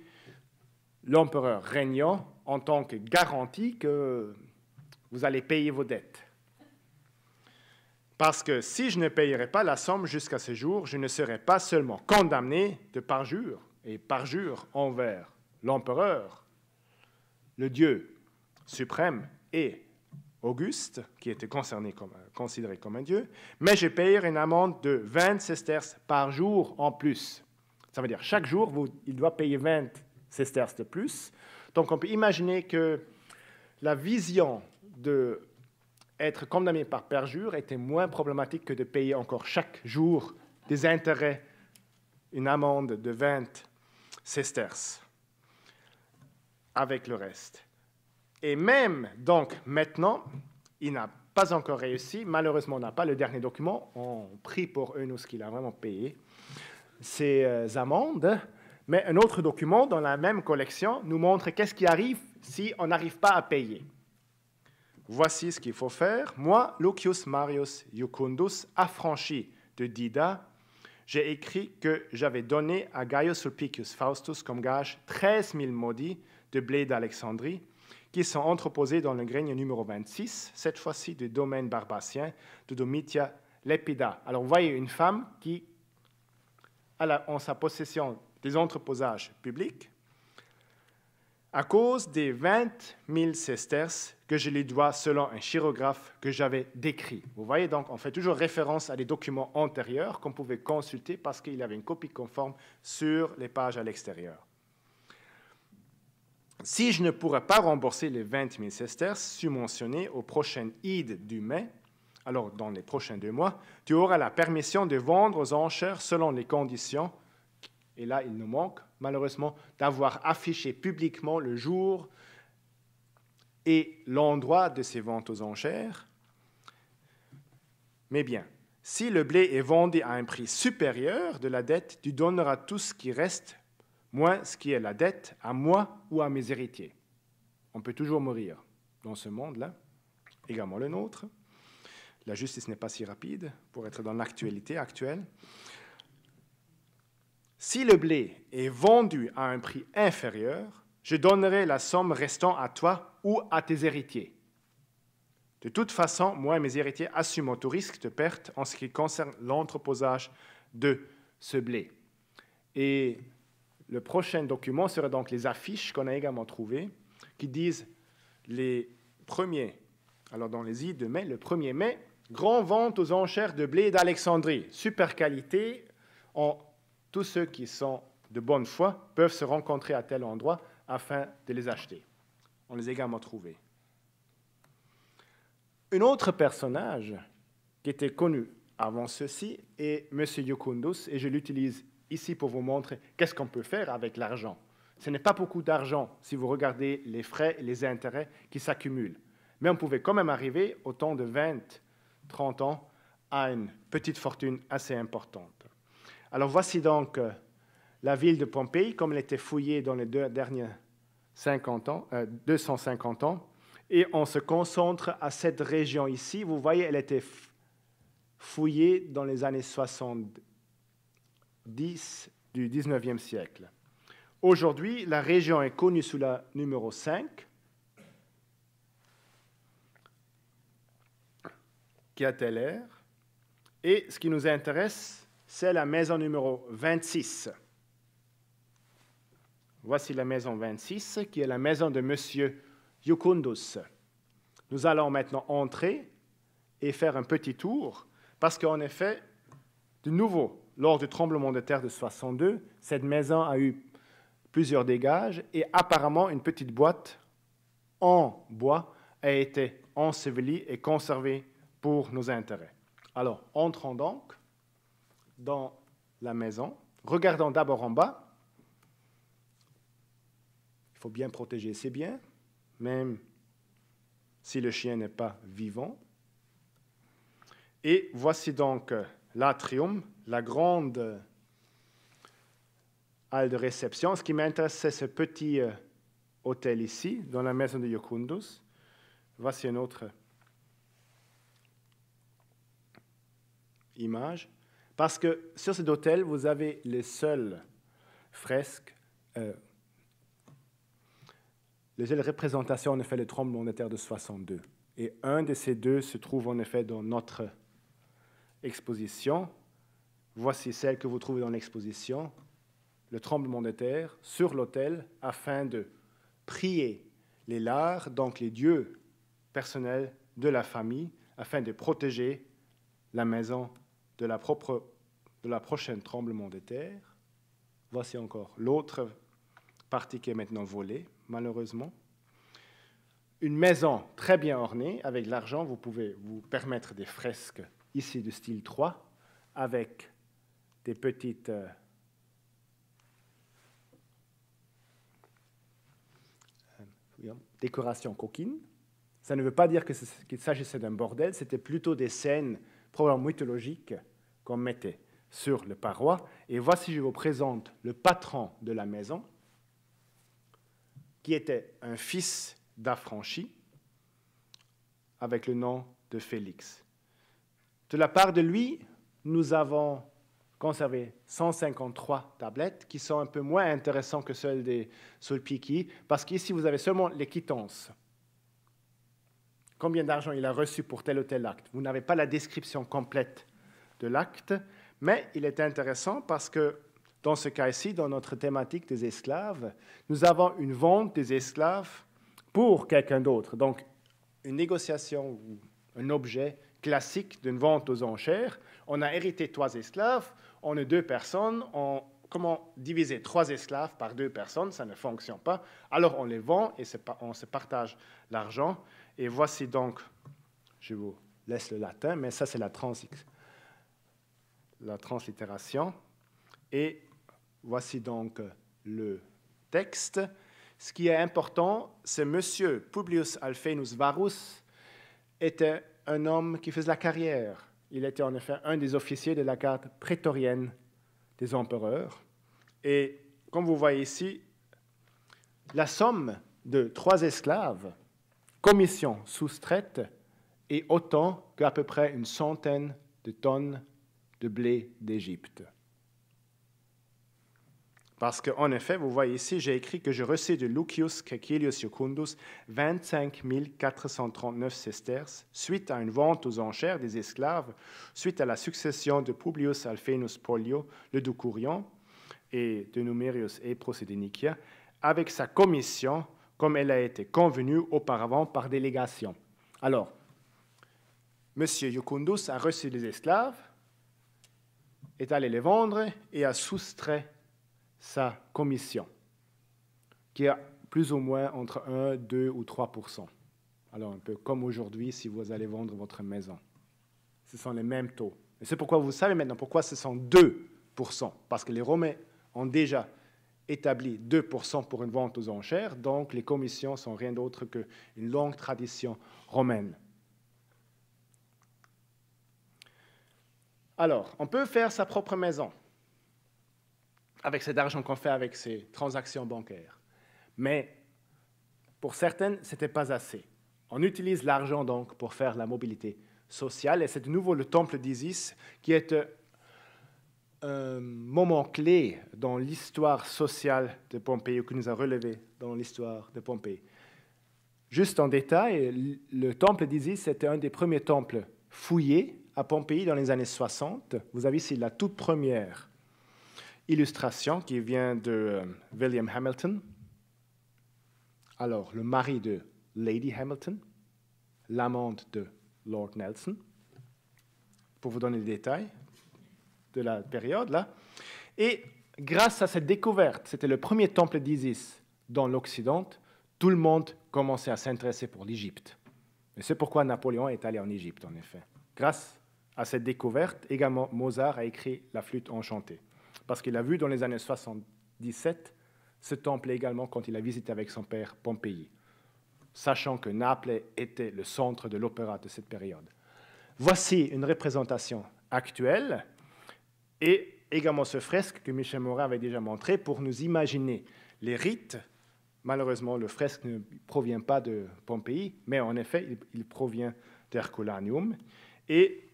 l'empereur régnant en tant que garantie que vous allez payer vos dettes. Parce que si je ne payerais pas la somme jusqu'à ce jour, je ne serais pas seulement condamné de parjure et parjure envers l'empereur, le Dieu suprême et Auguste, qui était comme, considéré comme un dieu, mais je payerais une amende de 20 sesterces par jour en plus. Ça veut dire chaque jour, il doit payer 20 sesterces de plus. Donc on peut imaginer que la vision de être condamné par perjure était moins problématique que de payer encore chaque jour des intérêts, une amende de 20 sesterces avec le reste. Et même donc maintenant, il n'a pas encore réussi, malheureusement on n'a pas le dernier document, on prie pour eux ce qu'il a vraiment payé, ces euh, amendes, mais un autre document dans la même collection nous montre qu'est-ce qui arrive si on n'arrive pas à payer. Voici ce qu'il faut faire. Moi, Lucius Marius Iucundus, affranchi de Dida, j'ai écrit que j'avais donné à Gaius Sulpicius Faustus comme gage 13 000 maudits de blé d'Alexandrie qui sont entreposés dans le grenier numéro 26, cette fois-ci du domaine barbacien de Domitia Lepida. Alors, vous voyez une femme qui a en sa possession des entreposages publics à cause des 20 000 sesterces que je lui dois selon un chirographe que j'avais décrit. Vous voyez donc, on fait toujours référence à des documents antérieurs qu'on pouvait consulter parce qu'il y avait une copie conforme sur les pages à l'extérieur. Si je ne pourrais pas rembourser les 20 000 sesterces subventionnés au prochain ID du mai, alors dans les prochains deux mois, tu auras la permission de vendre aux enchères selon les conditions et là il nous manque malheureusement, d'avoir affiché publiquement le jour et l'endroit de ces ventes aux enchères. Mais bien, si le blé est vendu à un prix supérieur de la dette, tu donneras tout ce qui reste, moins ce qui est la dette, à moi ou à mes héritiers. On peut toujours mourir dans ce monde-là, également le nôtre. La justice n'est pas si rapide pour être dans l'actualité actuelle. Si le blé est vendu à un prix inférieur, je donnerai la somme restant à toi ou à tes héritiers. De toute façon, moi et mes héritiers assumons tout risque de perte en ce qui concerne l'entreposage de ce blé. Et le prochain document serait donc les affiches qu'on a également trouvées qui disent les premiers, alors dans les îles de mai, le 1er mai, grand vente aux enchères de blé d'Alexandrie, super qualité, en tous ceux qui sont de bonne foi peuvent se rencontrer à tel endroit afin de les acheter. On les a également trouvés. Un autre personnage qui était connu avant ceci est M. Yukundus, et je l'utilise ici pour vous montrer qu'est-ce qu'on peut faire avec l'argent. Ce n'est pas beaucoup d'argent si vous regardez les frais et les intérêts qui s'accumulent. Mais on pouvait quand même arriver, au temps de 20, 30 ans, à une petite fortune assez importante. Alors voici donc euh, la ville de Pompéi, comme elle était fouillée dans les deux derniers 250 euh, ans. Et on se concentre à cette région ici. Vous voyez, elle était fouillée dans les années 70 du 19e siècle. Aujourd'hui, la région est connue sous la numéro 5, qui a-t-elle air. et ce qui nous intéresse, c'est la maison numéro 26. Voici la maison 26, qui est la maison de M. Yukundus. Nous allons maintenant entrer et faire un petit tour, parce qu'en effet, de nouveau, lors du tremblement de terre de 62, cette maison a eu plusieurs dégâts et apparemment une petite boîte en bois a été ensevelie et conservée pour nos intérêts. Alors, entrons donc dans la maison, Regardons d'abord en bas. Il faut bien protéger c'est bien, même si le chien n'est pas vivant. Et voici donc l'atrium, la grande halle de réception. Ce qui m'intéresse, c'est ce petit euh, hôtel ici, dans la maison de Yokundus. Voici une autre image. Parce que sur cet hôtel, vous avez les seules fresques, euh, les seules représentations, en effet, des tremblement de terre de 62. Et un de ces deux se trouve, en effet, dans notre exposition. Voici celle que vous trouvez dans l'exposition, le tremblement de terre, sur l'hôtel, afin de prier les lars, donc les dieux personnels de la famille, afin de protéger la maison de la propre de la prochaine tremblement de terre. Voici encore l'autre partie qui est maintenant volée, malheureusement. Une maison très bien ornée, avec l'argent, vous pouvez vous permettre des fresques ici de style 3, avec des petites... Euh, hein, décorations coquines. Ça ne veut pas dire qu'il s'agissait d'un bordel, c'était plutôt des scènes, probablement mythologiques, qu'on mettait sur le parois. Et voici, je vous présente le patron de la maison, qui était un fils d'affranchi, avec le nom de Félix. De la part de lui, nous avons conservé 153 tablettes qui sont un peu moins intéressantes que celles des Sulpiki, parce qu'ici, vous avez seulement les quittances. Combien d'argent il a reçu pour tel ou tel acte Vous n'avez pas la description complète de l'acte, mais il est intéressant parce que dans ce cas-ci, dans notre thématique des esclaves, nous avons une vente des esclaves pour quelqu'un d'autre. Donc, une négociation ou un objet classique d'une vente aux enchères. On a hérité trois esclaves, on est deux personnes, on, comment diviser trois esclaves par deux personnes, ça ne fonctionne pas. Alors on les vend et on se partage l'argent. Et voici donc, je vous laisse le latin, mais ça c'est la transition la translittération. Et voici donc le texte. Ce qui est important, c'est Monsieur Publius Alfenus Varus était un homme qui faisait la carrière. Il était en effet un des officiers de la garde prétorienne des empereurs. Et comme vous voyez ici, la somme de trois esclaves, commission soustraite, est autant qu'à peu près une centaine de tonnes de blé d'Égypte. Parce qu'en effet, vous voyez ici, j'ai écrit que je reçus de Lucius caecilius Iocundus 25 439 sesterces suite à une vente aux enchères des esclaves, suite à la succession de Publius Alphenus Pollio, le Ducurion, et de Numerius et Procédénicia, avec sa commission, comme elle a été convenue auparavant par délégation. Alors, M. Jucundus a reçu des esclaves, est allé les vendre et a soustrait sa commission, qui est plus ou moins entre 1, 2 ou 3 Alors un peu comme aujourd'hui si vous allez vendre votre maison. Ce sont les mêmes taux. Et c'est pourquoi vous savez maintenant pourquoi ce sont 2 parce que les Romains ont déjà établi 2 pour une vente aux enchères, donc les commissions sont rien d'autre qu'une longue tradition romaine. Alors, on peut faire sa propre maison avec cet argent qu'on fait avec ses transactions bancaires. Mais pour certaines, ce n'était pas assez. On utilise l'argent donc pour faire la mobilité sociale. Et c'est de nouveau le temple d'Isis qui est euh, un moment clé dans l'histoire sociale de Pompéi ou qui nous a relevé dans l'histoire de Pompéi. Juste en détail, le temple d'Isis était un des premiers temples fouillés à Pompéi dans les années 60. Vous avez ici la toute première illustration qui vient de euh, William Hamilton. Alors, le mari de Lady Hamilton, l'amante de Lord Nelson, pour vous donner les détails de la période là. Et grâce à cette découverte, c'était le premier temple d'Isis dans l'Occident, tout le monde commençait à s'intéresser pour l'Égypte. Et c'est pourquoi Napoléon est allé en Égypte, en effet, grâce à cette découverte, également Mozart a écrit La flûte enchantée, parce qu'il a vu dans les années 77 ce temple également quand il a visité avec son père Pompéi, sachant que Naples était le centre de l'opéra de cette période. Voici une représentation actuelle et également ce fresque que Michel Morin avait déjà montré pour nous imaginer les rites. Malheureusement, le fresque ne provient pas de Pompéi, mais en effet, il, provient d'Herculaneum. Et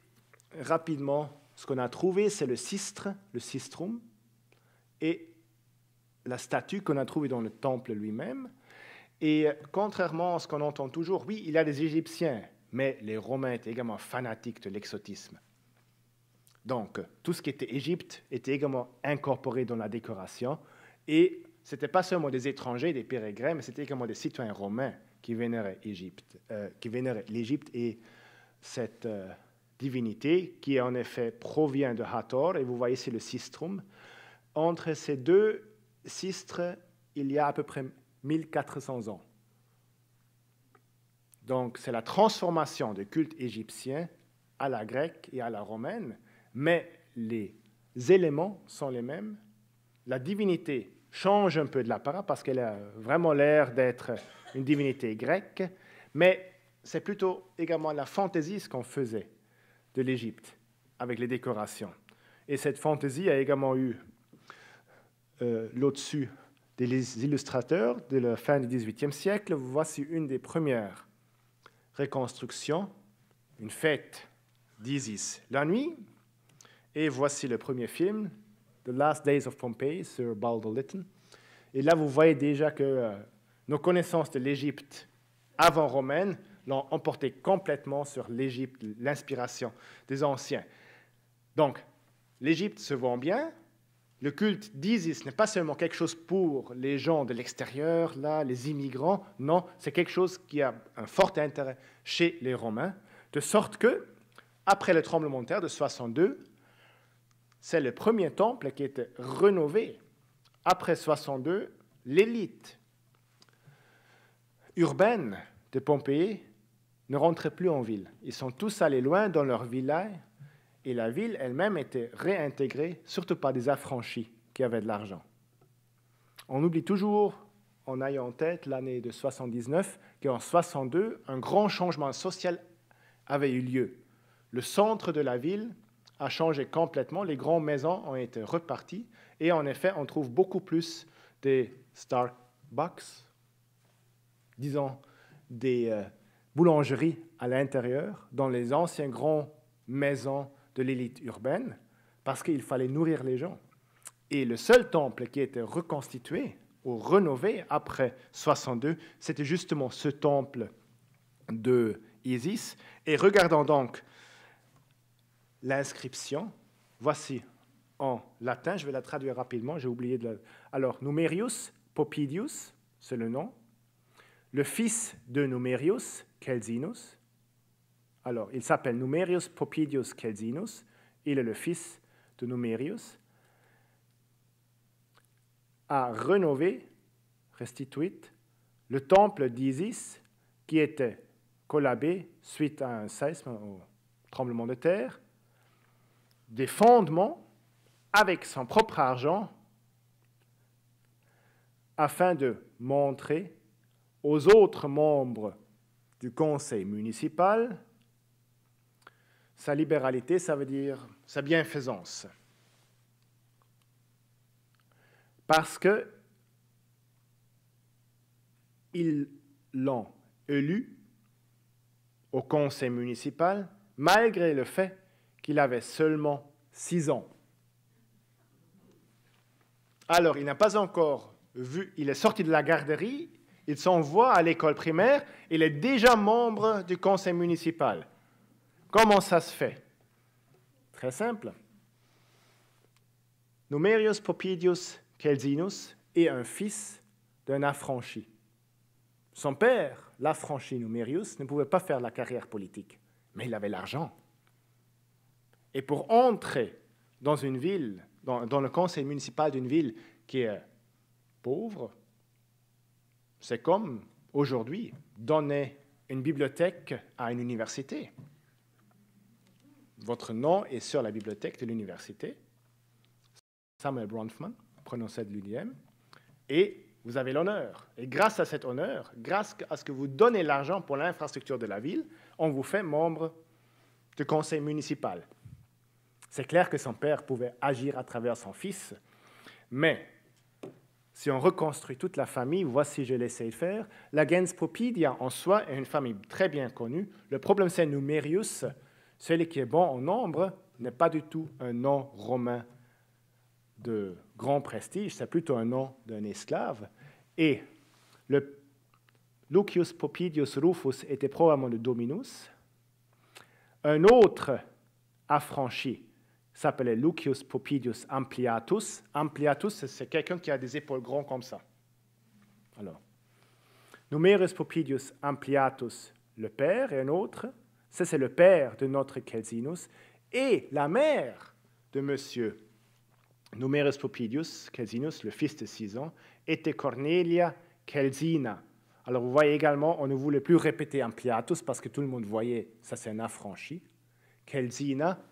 rapidement, ce qu'on a trouvé, c'est le sistre, le sistrum, et la statue qu'on a trouvée dans le temple lui-même. Et contrairement à ce qu'on entend toujours, oui, il y a des Égyptiens, mais les Romains étaient également fanatiques de l'exotisme. Donc, tout ce qui était Égypte était également incorporé dans la décoration. Et ce n'était pas seulement des étrangers, des pérégrins, mais c'était également des citoyens romains qui vénéraient euh, l'Égypte et cette. Euh, divinité, qui en effet provient de Hathor, et vous voyez c'est le sistrum. Entre ces deux sistres, il y a à peu près 1400 ans. Donc c'est la transformation du culte égyptien à la grecque et à la romaine, mais les éléments sont les mêmes. La divinité change un peu de l'apparat parce qu'elle a vraiment l'air d'être une divinité grecque, mais c'est plutôt également la fantaisie ce qu'on faisait de l'Égypte avec les décorations. Et cette fantaisie a également eu euh, l'au-dessus des illustrateurs de la fin du XVIIIe siècle. Voici une des premières reconstructions, une fête d'Isis la nuit. Et voici le premier film, The Last Days of Pompeii, sur Baldo Lytton. Et là, vous voyez déjà que euh, nos connaissances de l'Égypte avant romaine l'ont emporté complètement sur l'Égypte, l'inspiration des anciens. Donc, l'Égypte se vend bien. Le culte d'Isis n'est pas seulement quelque chose pour les gens de l'extérieur, là, les immigrants. Non, c'est quelque chose qui a un fort intérêt chez les Romains, de sorte que, après le tremblement de terre de 62, c'est le premier temple qui était rénové. Après 62, l'élite urbaine de Pompéi ne rentraient plus en ville. Ils sont tous allés loin dans leur village et la ville elle-même était réintégrée, surtout par des affranchis qui avaient de l'argent. On oublie toujours, en ayant en tête l'année de 79, qu'en 62, un grand changement social avait eu lieu. Le centre de la ville a changé complètement, les grandes maisons ont été reparties et en effet, on trouve beaucoup plus des Starbucks, disons des euh, boulangerie à l'intérieur, dans les anciens grands maisons de l'élite urbaine, parce qu'il fallait nourrir les gens. Et le seul temple qui était reconstitué ou rénové après 62, c'était justement ce temple de Isis. Et regardons donc l'inscription, voici en latin, je vais la traduire rapidement, j'ai oublié de la... Alors, Numerius Popidius, c'est le nom, le fils de Numerius, Celsinus. Alors, il s'appelle Numerius Popidius Celsinus. Il est le fils de Numerius. A rénové, restituit, le temple d'Isis qui était collabé suite à un séisme, au tremblement de terre, des fondements avec son propre argent afin de montrer aux autres membres du conseil municipal. Sa libéralité, ça veut dire sa bienfaisance. Parce que ils l'ont élu au conseil municipal malgré le fait qu'il avait seulement six ans. Alors, il n'a pas encore vu, il est sorti de la garderie, il s'envoie à l'école primaire, il est déjà membre du conseil municipal. Comment ça se fait Très simple. Numerius Popidius Celsinus est un fils d'un affranchi. Son père, l'affranchi Numerius, ne pouvait pas faire la carrière politique, mais il avait l'argent. Et pour entrer dans une ville, dans le conseil municipal d'une ville qui est pauvre, c'est comme aujourd'hui donner une bibliothèque à une université. Votre nom est sur la bibliothèque de l'université. Samuel Bronfman, prononcé de l'UDM. Et vous avez l'honneur. Et grâce à cet honneur, grâce à ce que vous donnez l'argent pour l'infrastructure de la ville, on vous fait membre du conseil municipal. C'est clair que son père pouvait agir à travers son fils, mais si on reconstruit toute la famille, voici je l'essaie de faire, la gens Popidia en soi est une famille très bien connue. Le problème, c'est Numerius, celui qui est bon en nombre, n'est pas du tout un nom romain de grand prestige, c'est plutôt un nom d'un esclave. Et Lucius Popidius Rufus était probablement le dominus. Un autre affranchi s'appelait Lucius Popidius Ampliatus. Ampliatus, c'est quelqu'un qui a des épaules grandes comme ça. Alors, Numerus Popidius Ampliatus, le père, et un autre, ça c'est le père de notre Celsinus, et la mère de monsieur Numerus Popidius Celsinus, le fils de ans, était Cornelia Celsina. Alors vous voyez également, on ne voulait plus répéter Ampliatus parce que tout le monde voyait, ça c'est un affranchi. Celsina,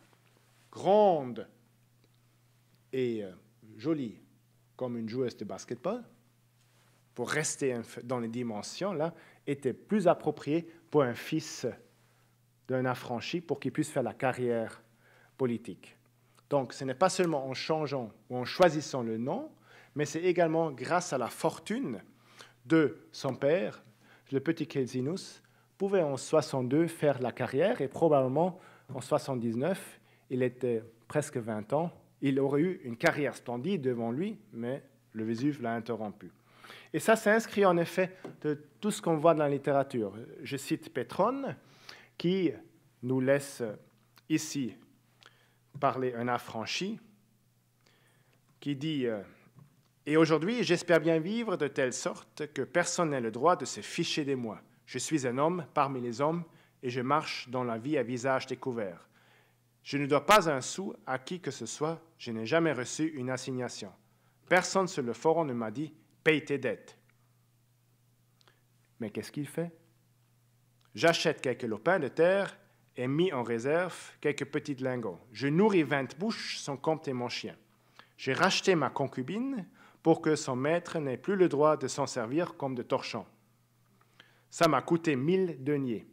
grande et euh, jolie comme une joueuse de basket-ball, pour rester dans les dimensions, là, était plus appropriée pour un fils d'un affranchi pour qu'il puisse faire la carrière politique. Donc ce n'est pas seulement en changeant ou en choisissant le nom, mais c'est également grâce à la fortune de son père, le petit Kelsinus, pouvait en 62 faire la carrière et probablement en 79, il était presque 20 ans, il aurait eu une carrière splendide devant lui, mais le Vésuve l'a interrompu. Et ça s'inscrit en effet de tout ce qu'on voit dans la littérature. Je cite Pétrone, qui nous laisse ici parler un affranchi, qui dit Et aujourd'hui, j'espère bien vivre de telle sorte que personne n'ait le droit de se ficher de moi. Je suis un homme parmi les hommes et je marche dans la vie à visage découvert. Je ne dois pas un sou à qui que ce soit. Je n'ai jamais reçu une assignation. Personne sur le forum ne m'a dit paye tes dettes. Mais qu'est-ce qu'il fait J'achète quelques lopins de terre et mis en réserve quelques petites lingots. Je nourris vingt bouches, sans compter mon chien. J'ai racheté ma concubine pour que son maître n'ait plus le droit de s'en servir comme de torchon. Ça m'a coûté mille deniers.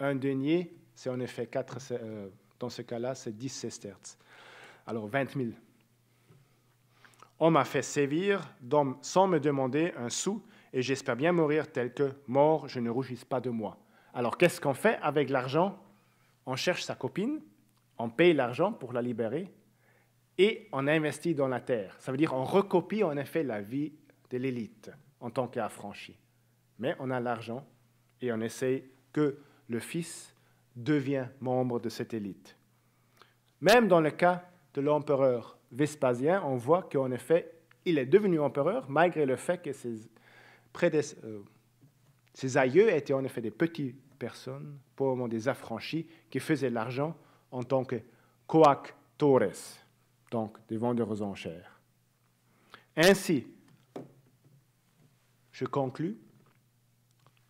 Un denier, c'est en effet quatre, euh, dans ce cas-là, c'est 10 sesterces. Alors 20 000. On m'a fait sévir sans me demander un sou, et j'espère bien mourir tel que, mort, je ne rougisse pas de moi. Alors qu'est-ce qu'on fait avec l'argent On cherche sa copine, on paye l'argent pour la libérer, et on investit dans la terre. Ça veut dire on recopie en effet la vie de l'élite en tant qu'affranchi. Mais on a l'argent et on essaye que le fils devient membre de cette élite. Même dans le cas de l'empereur Vespasien, on voit qu'en effet, il est devenu empereur malgré le fait que ses, euh, aïeux étaient en effet des petites personnes, probablement des affranchis, qui faisaient l'argent en tant que coactores, donc des vendeurs aux enchères. Ainsi, je conclus,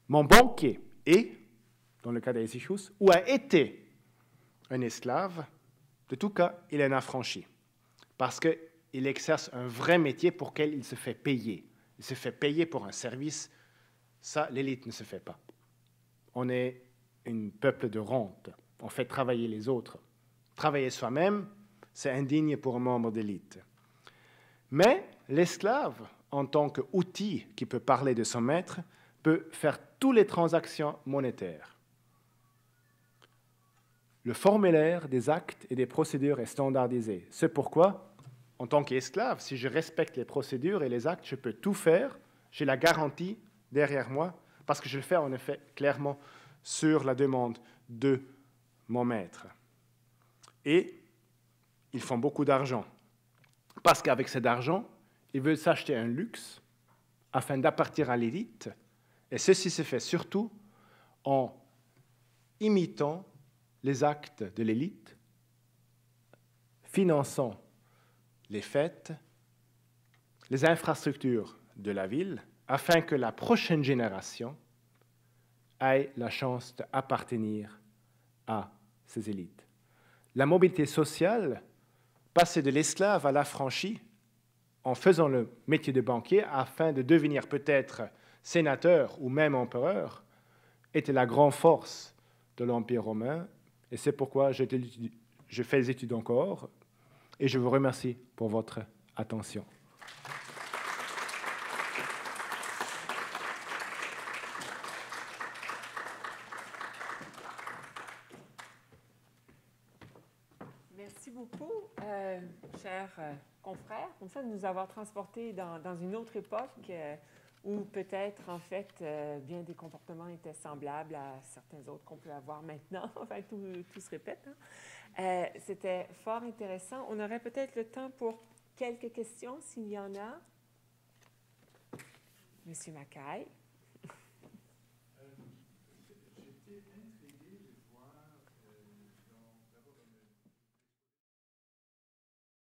mon banquier est dans le cas d'Aesichus, ou a été un esclave, de tout cas, il est un affranchi, parce qu'il exerce un vrai métier pour lequel il se fait payer. Il se fait payer pour un service. Ça, l'élite ne se fait pas. On est un peuple de rente. On fait travailler les autres. Travailler soi-même, c'est indigne pour un membre d'élite. Mais l'esclave, en tant qu'outil qui peut parler de son maître, peut faire toutes les transactions monétaires. Le formulaire des actes et des procédures est standardisé. C'est pourquoi, en tant qu'esclave, si je respecte les procédures et les actes, je peux tout faire. J'ai la garantie derrière moi parce que je le fais en effet clairement sur la demande de mon maître. Et ils font beaucoup d'argent parce qu'avec cet argent, ils veulent s'acheter un luxe afin d'appartir à l'élite. Et ceci se fait surtout en imitant les actes de l'élite, finançant les fêtes, les infrastructures de la ville, afin que la prochaine génération ait la chance d'appartenir à ces élites. La mobilité sociale, passer de l'esclave à l'affranchi en faisant le métier de banquier afin de devenir peut-être sénateur ou même empereur, était la grande force de l'Empire romain et c'est pourquoi je, fais les études encore. Et je vous remercie pour votre attention. Merci beaucoup, euh, chers euh, confrères, comme ça, de nous avoir transportés dans, une autre époque. Euh, ou peut-être, en fait, euh, bien des comportements étaient semblables à certains autres qu'on peut avoir maintenant. <laughs> enfin, tout, se répète. Hein. Euh, c'était fort intéressant. On aurait peut-être le temps pour quelques questions, s'il y en a. Monsieur Mackay.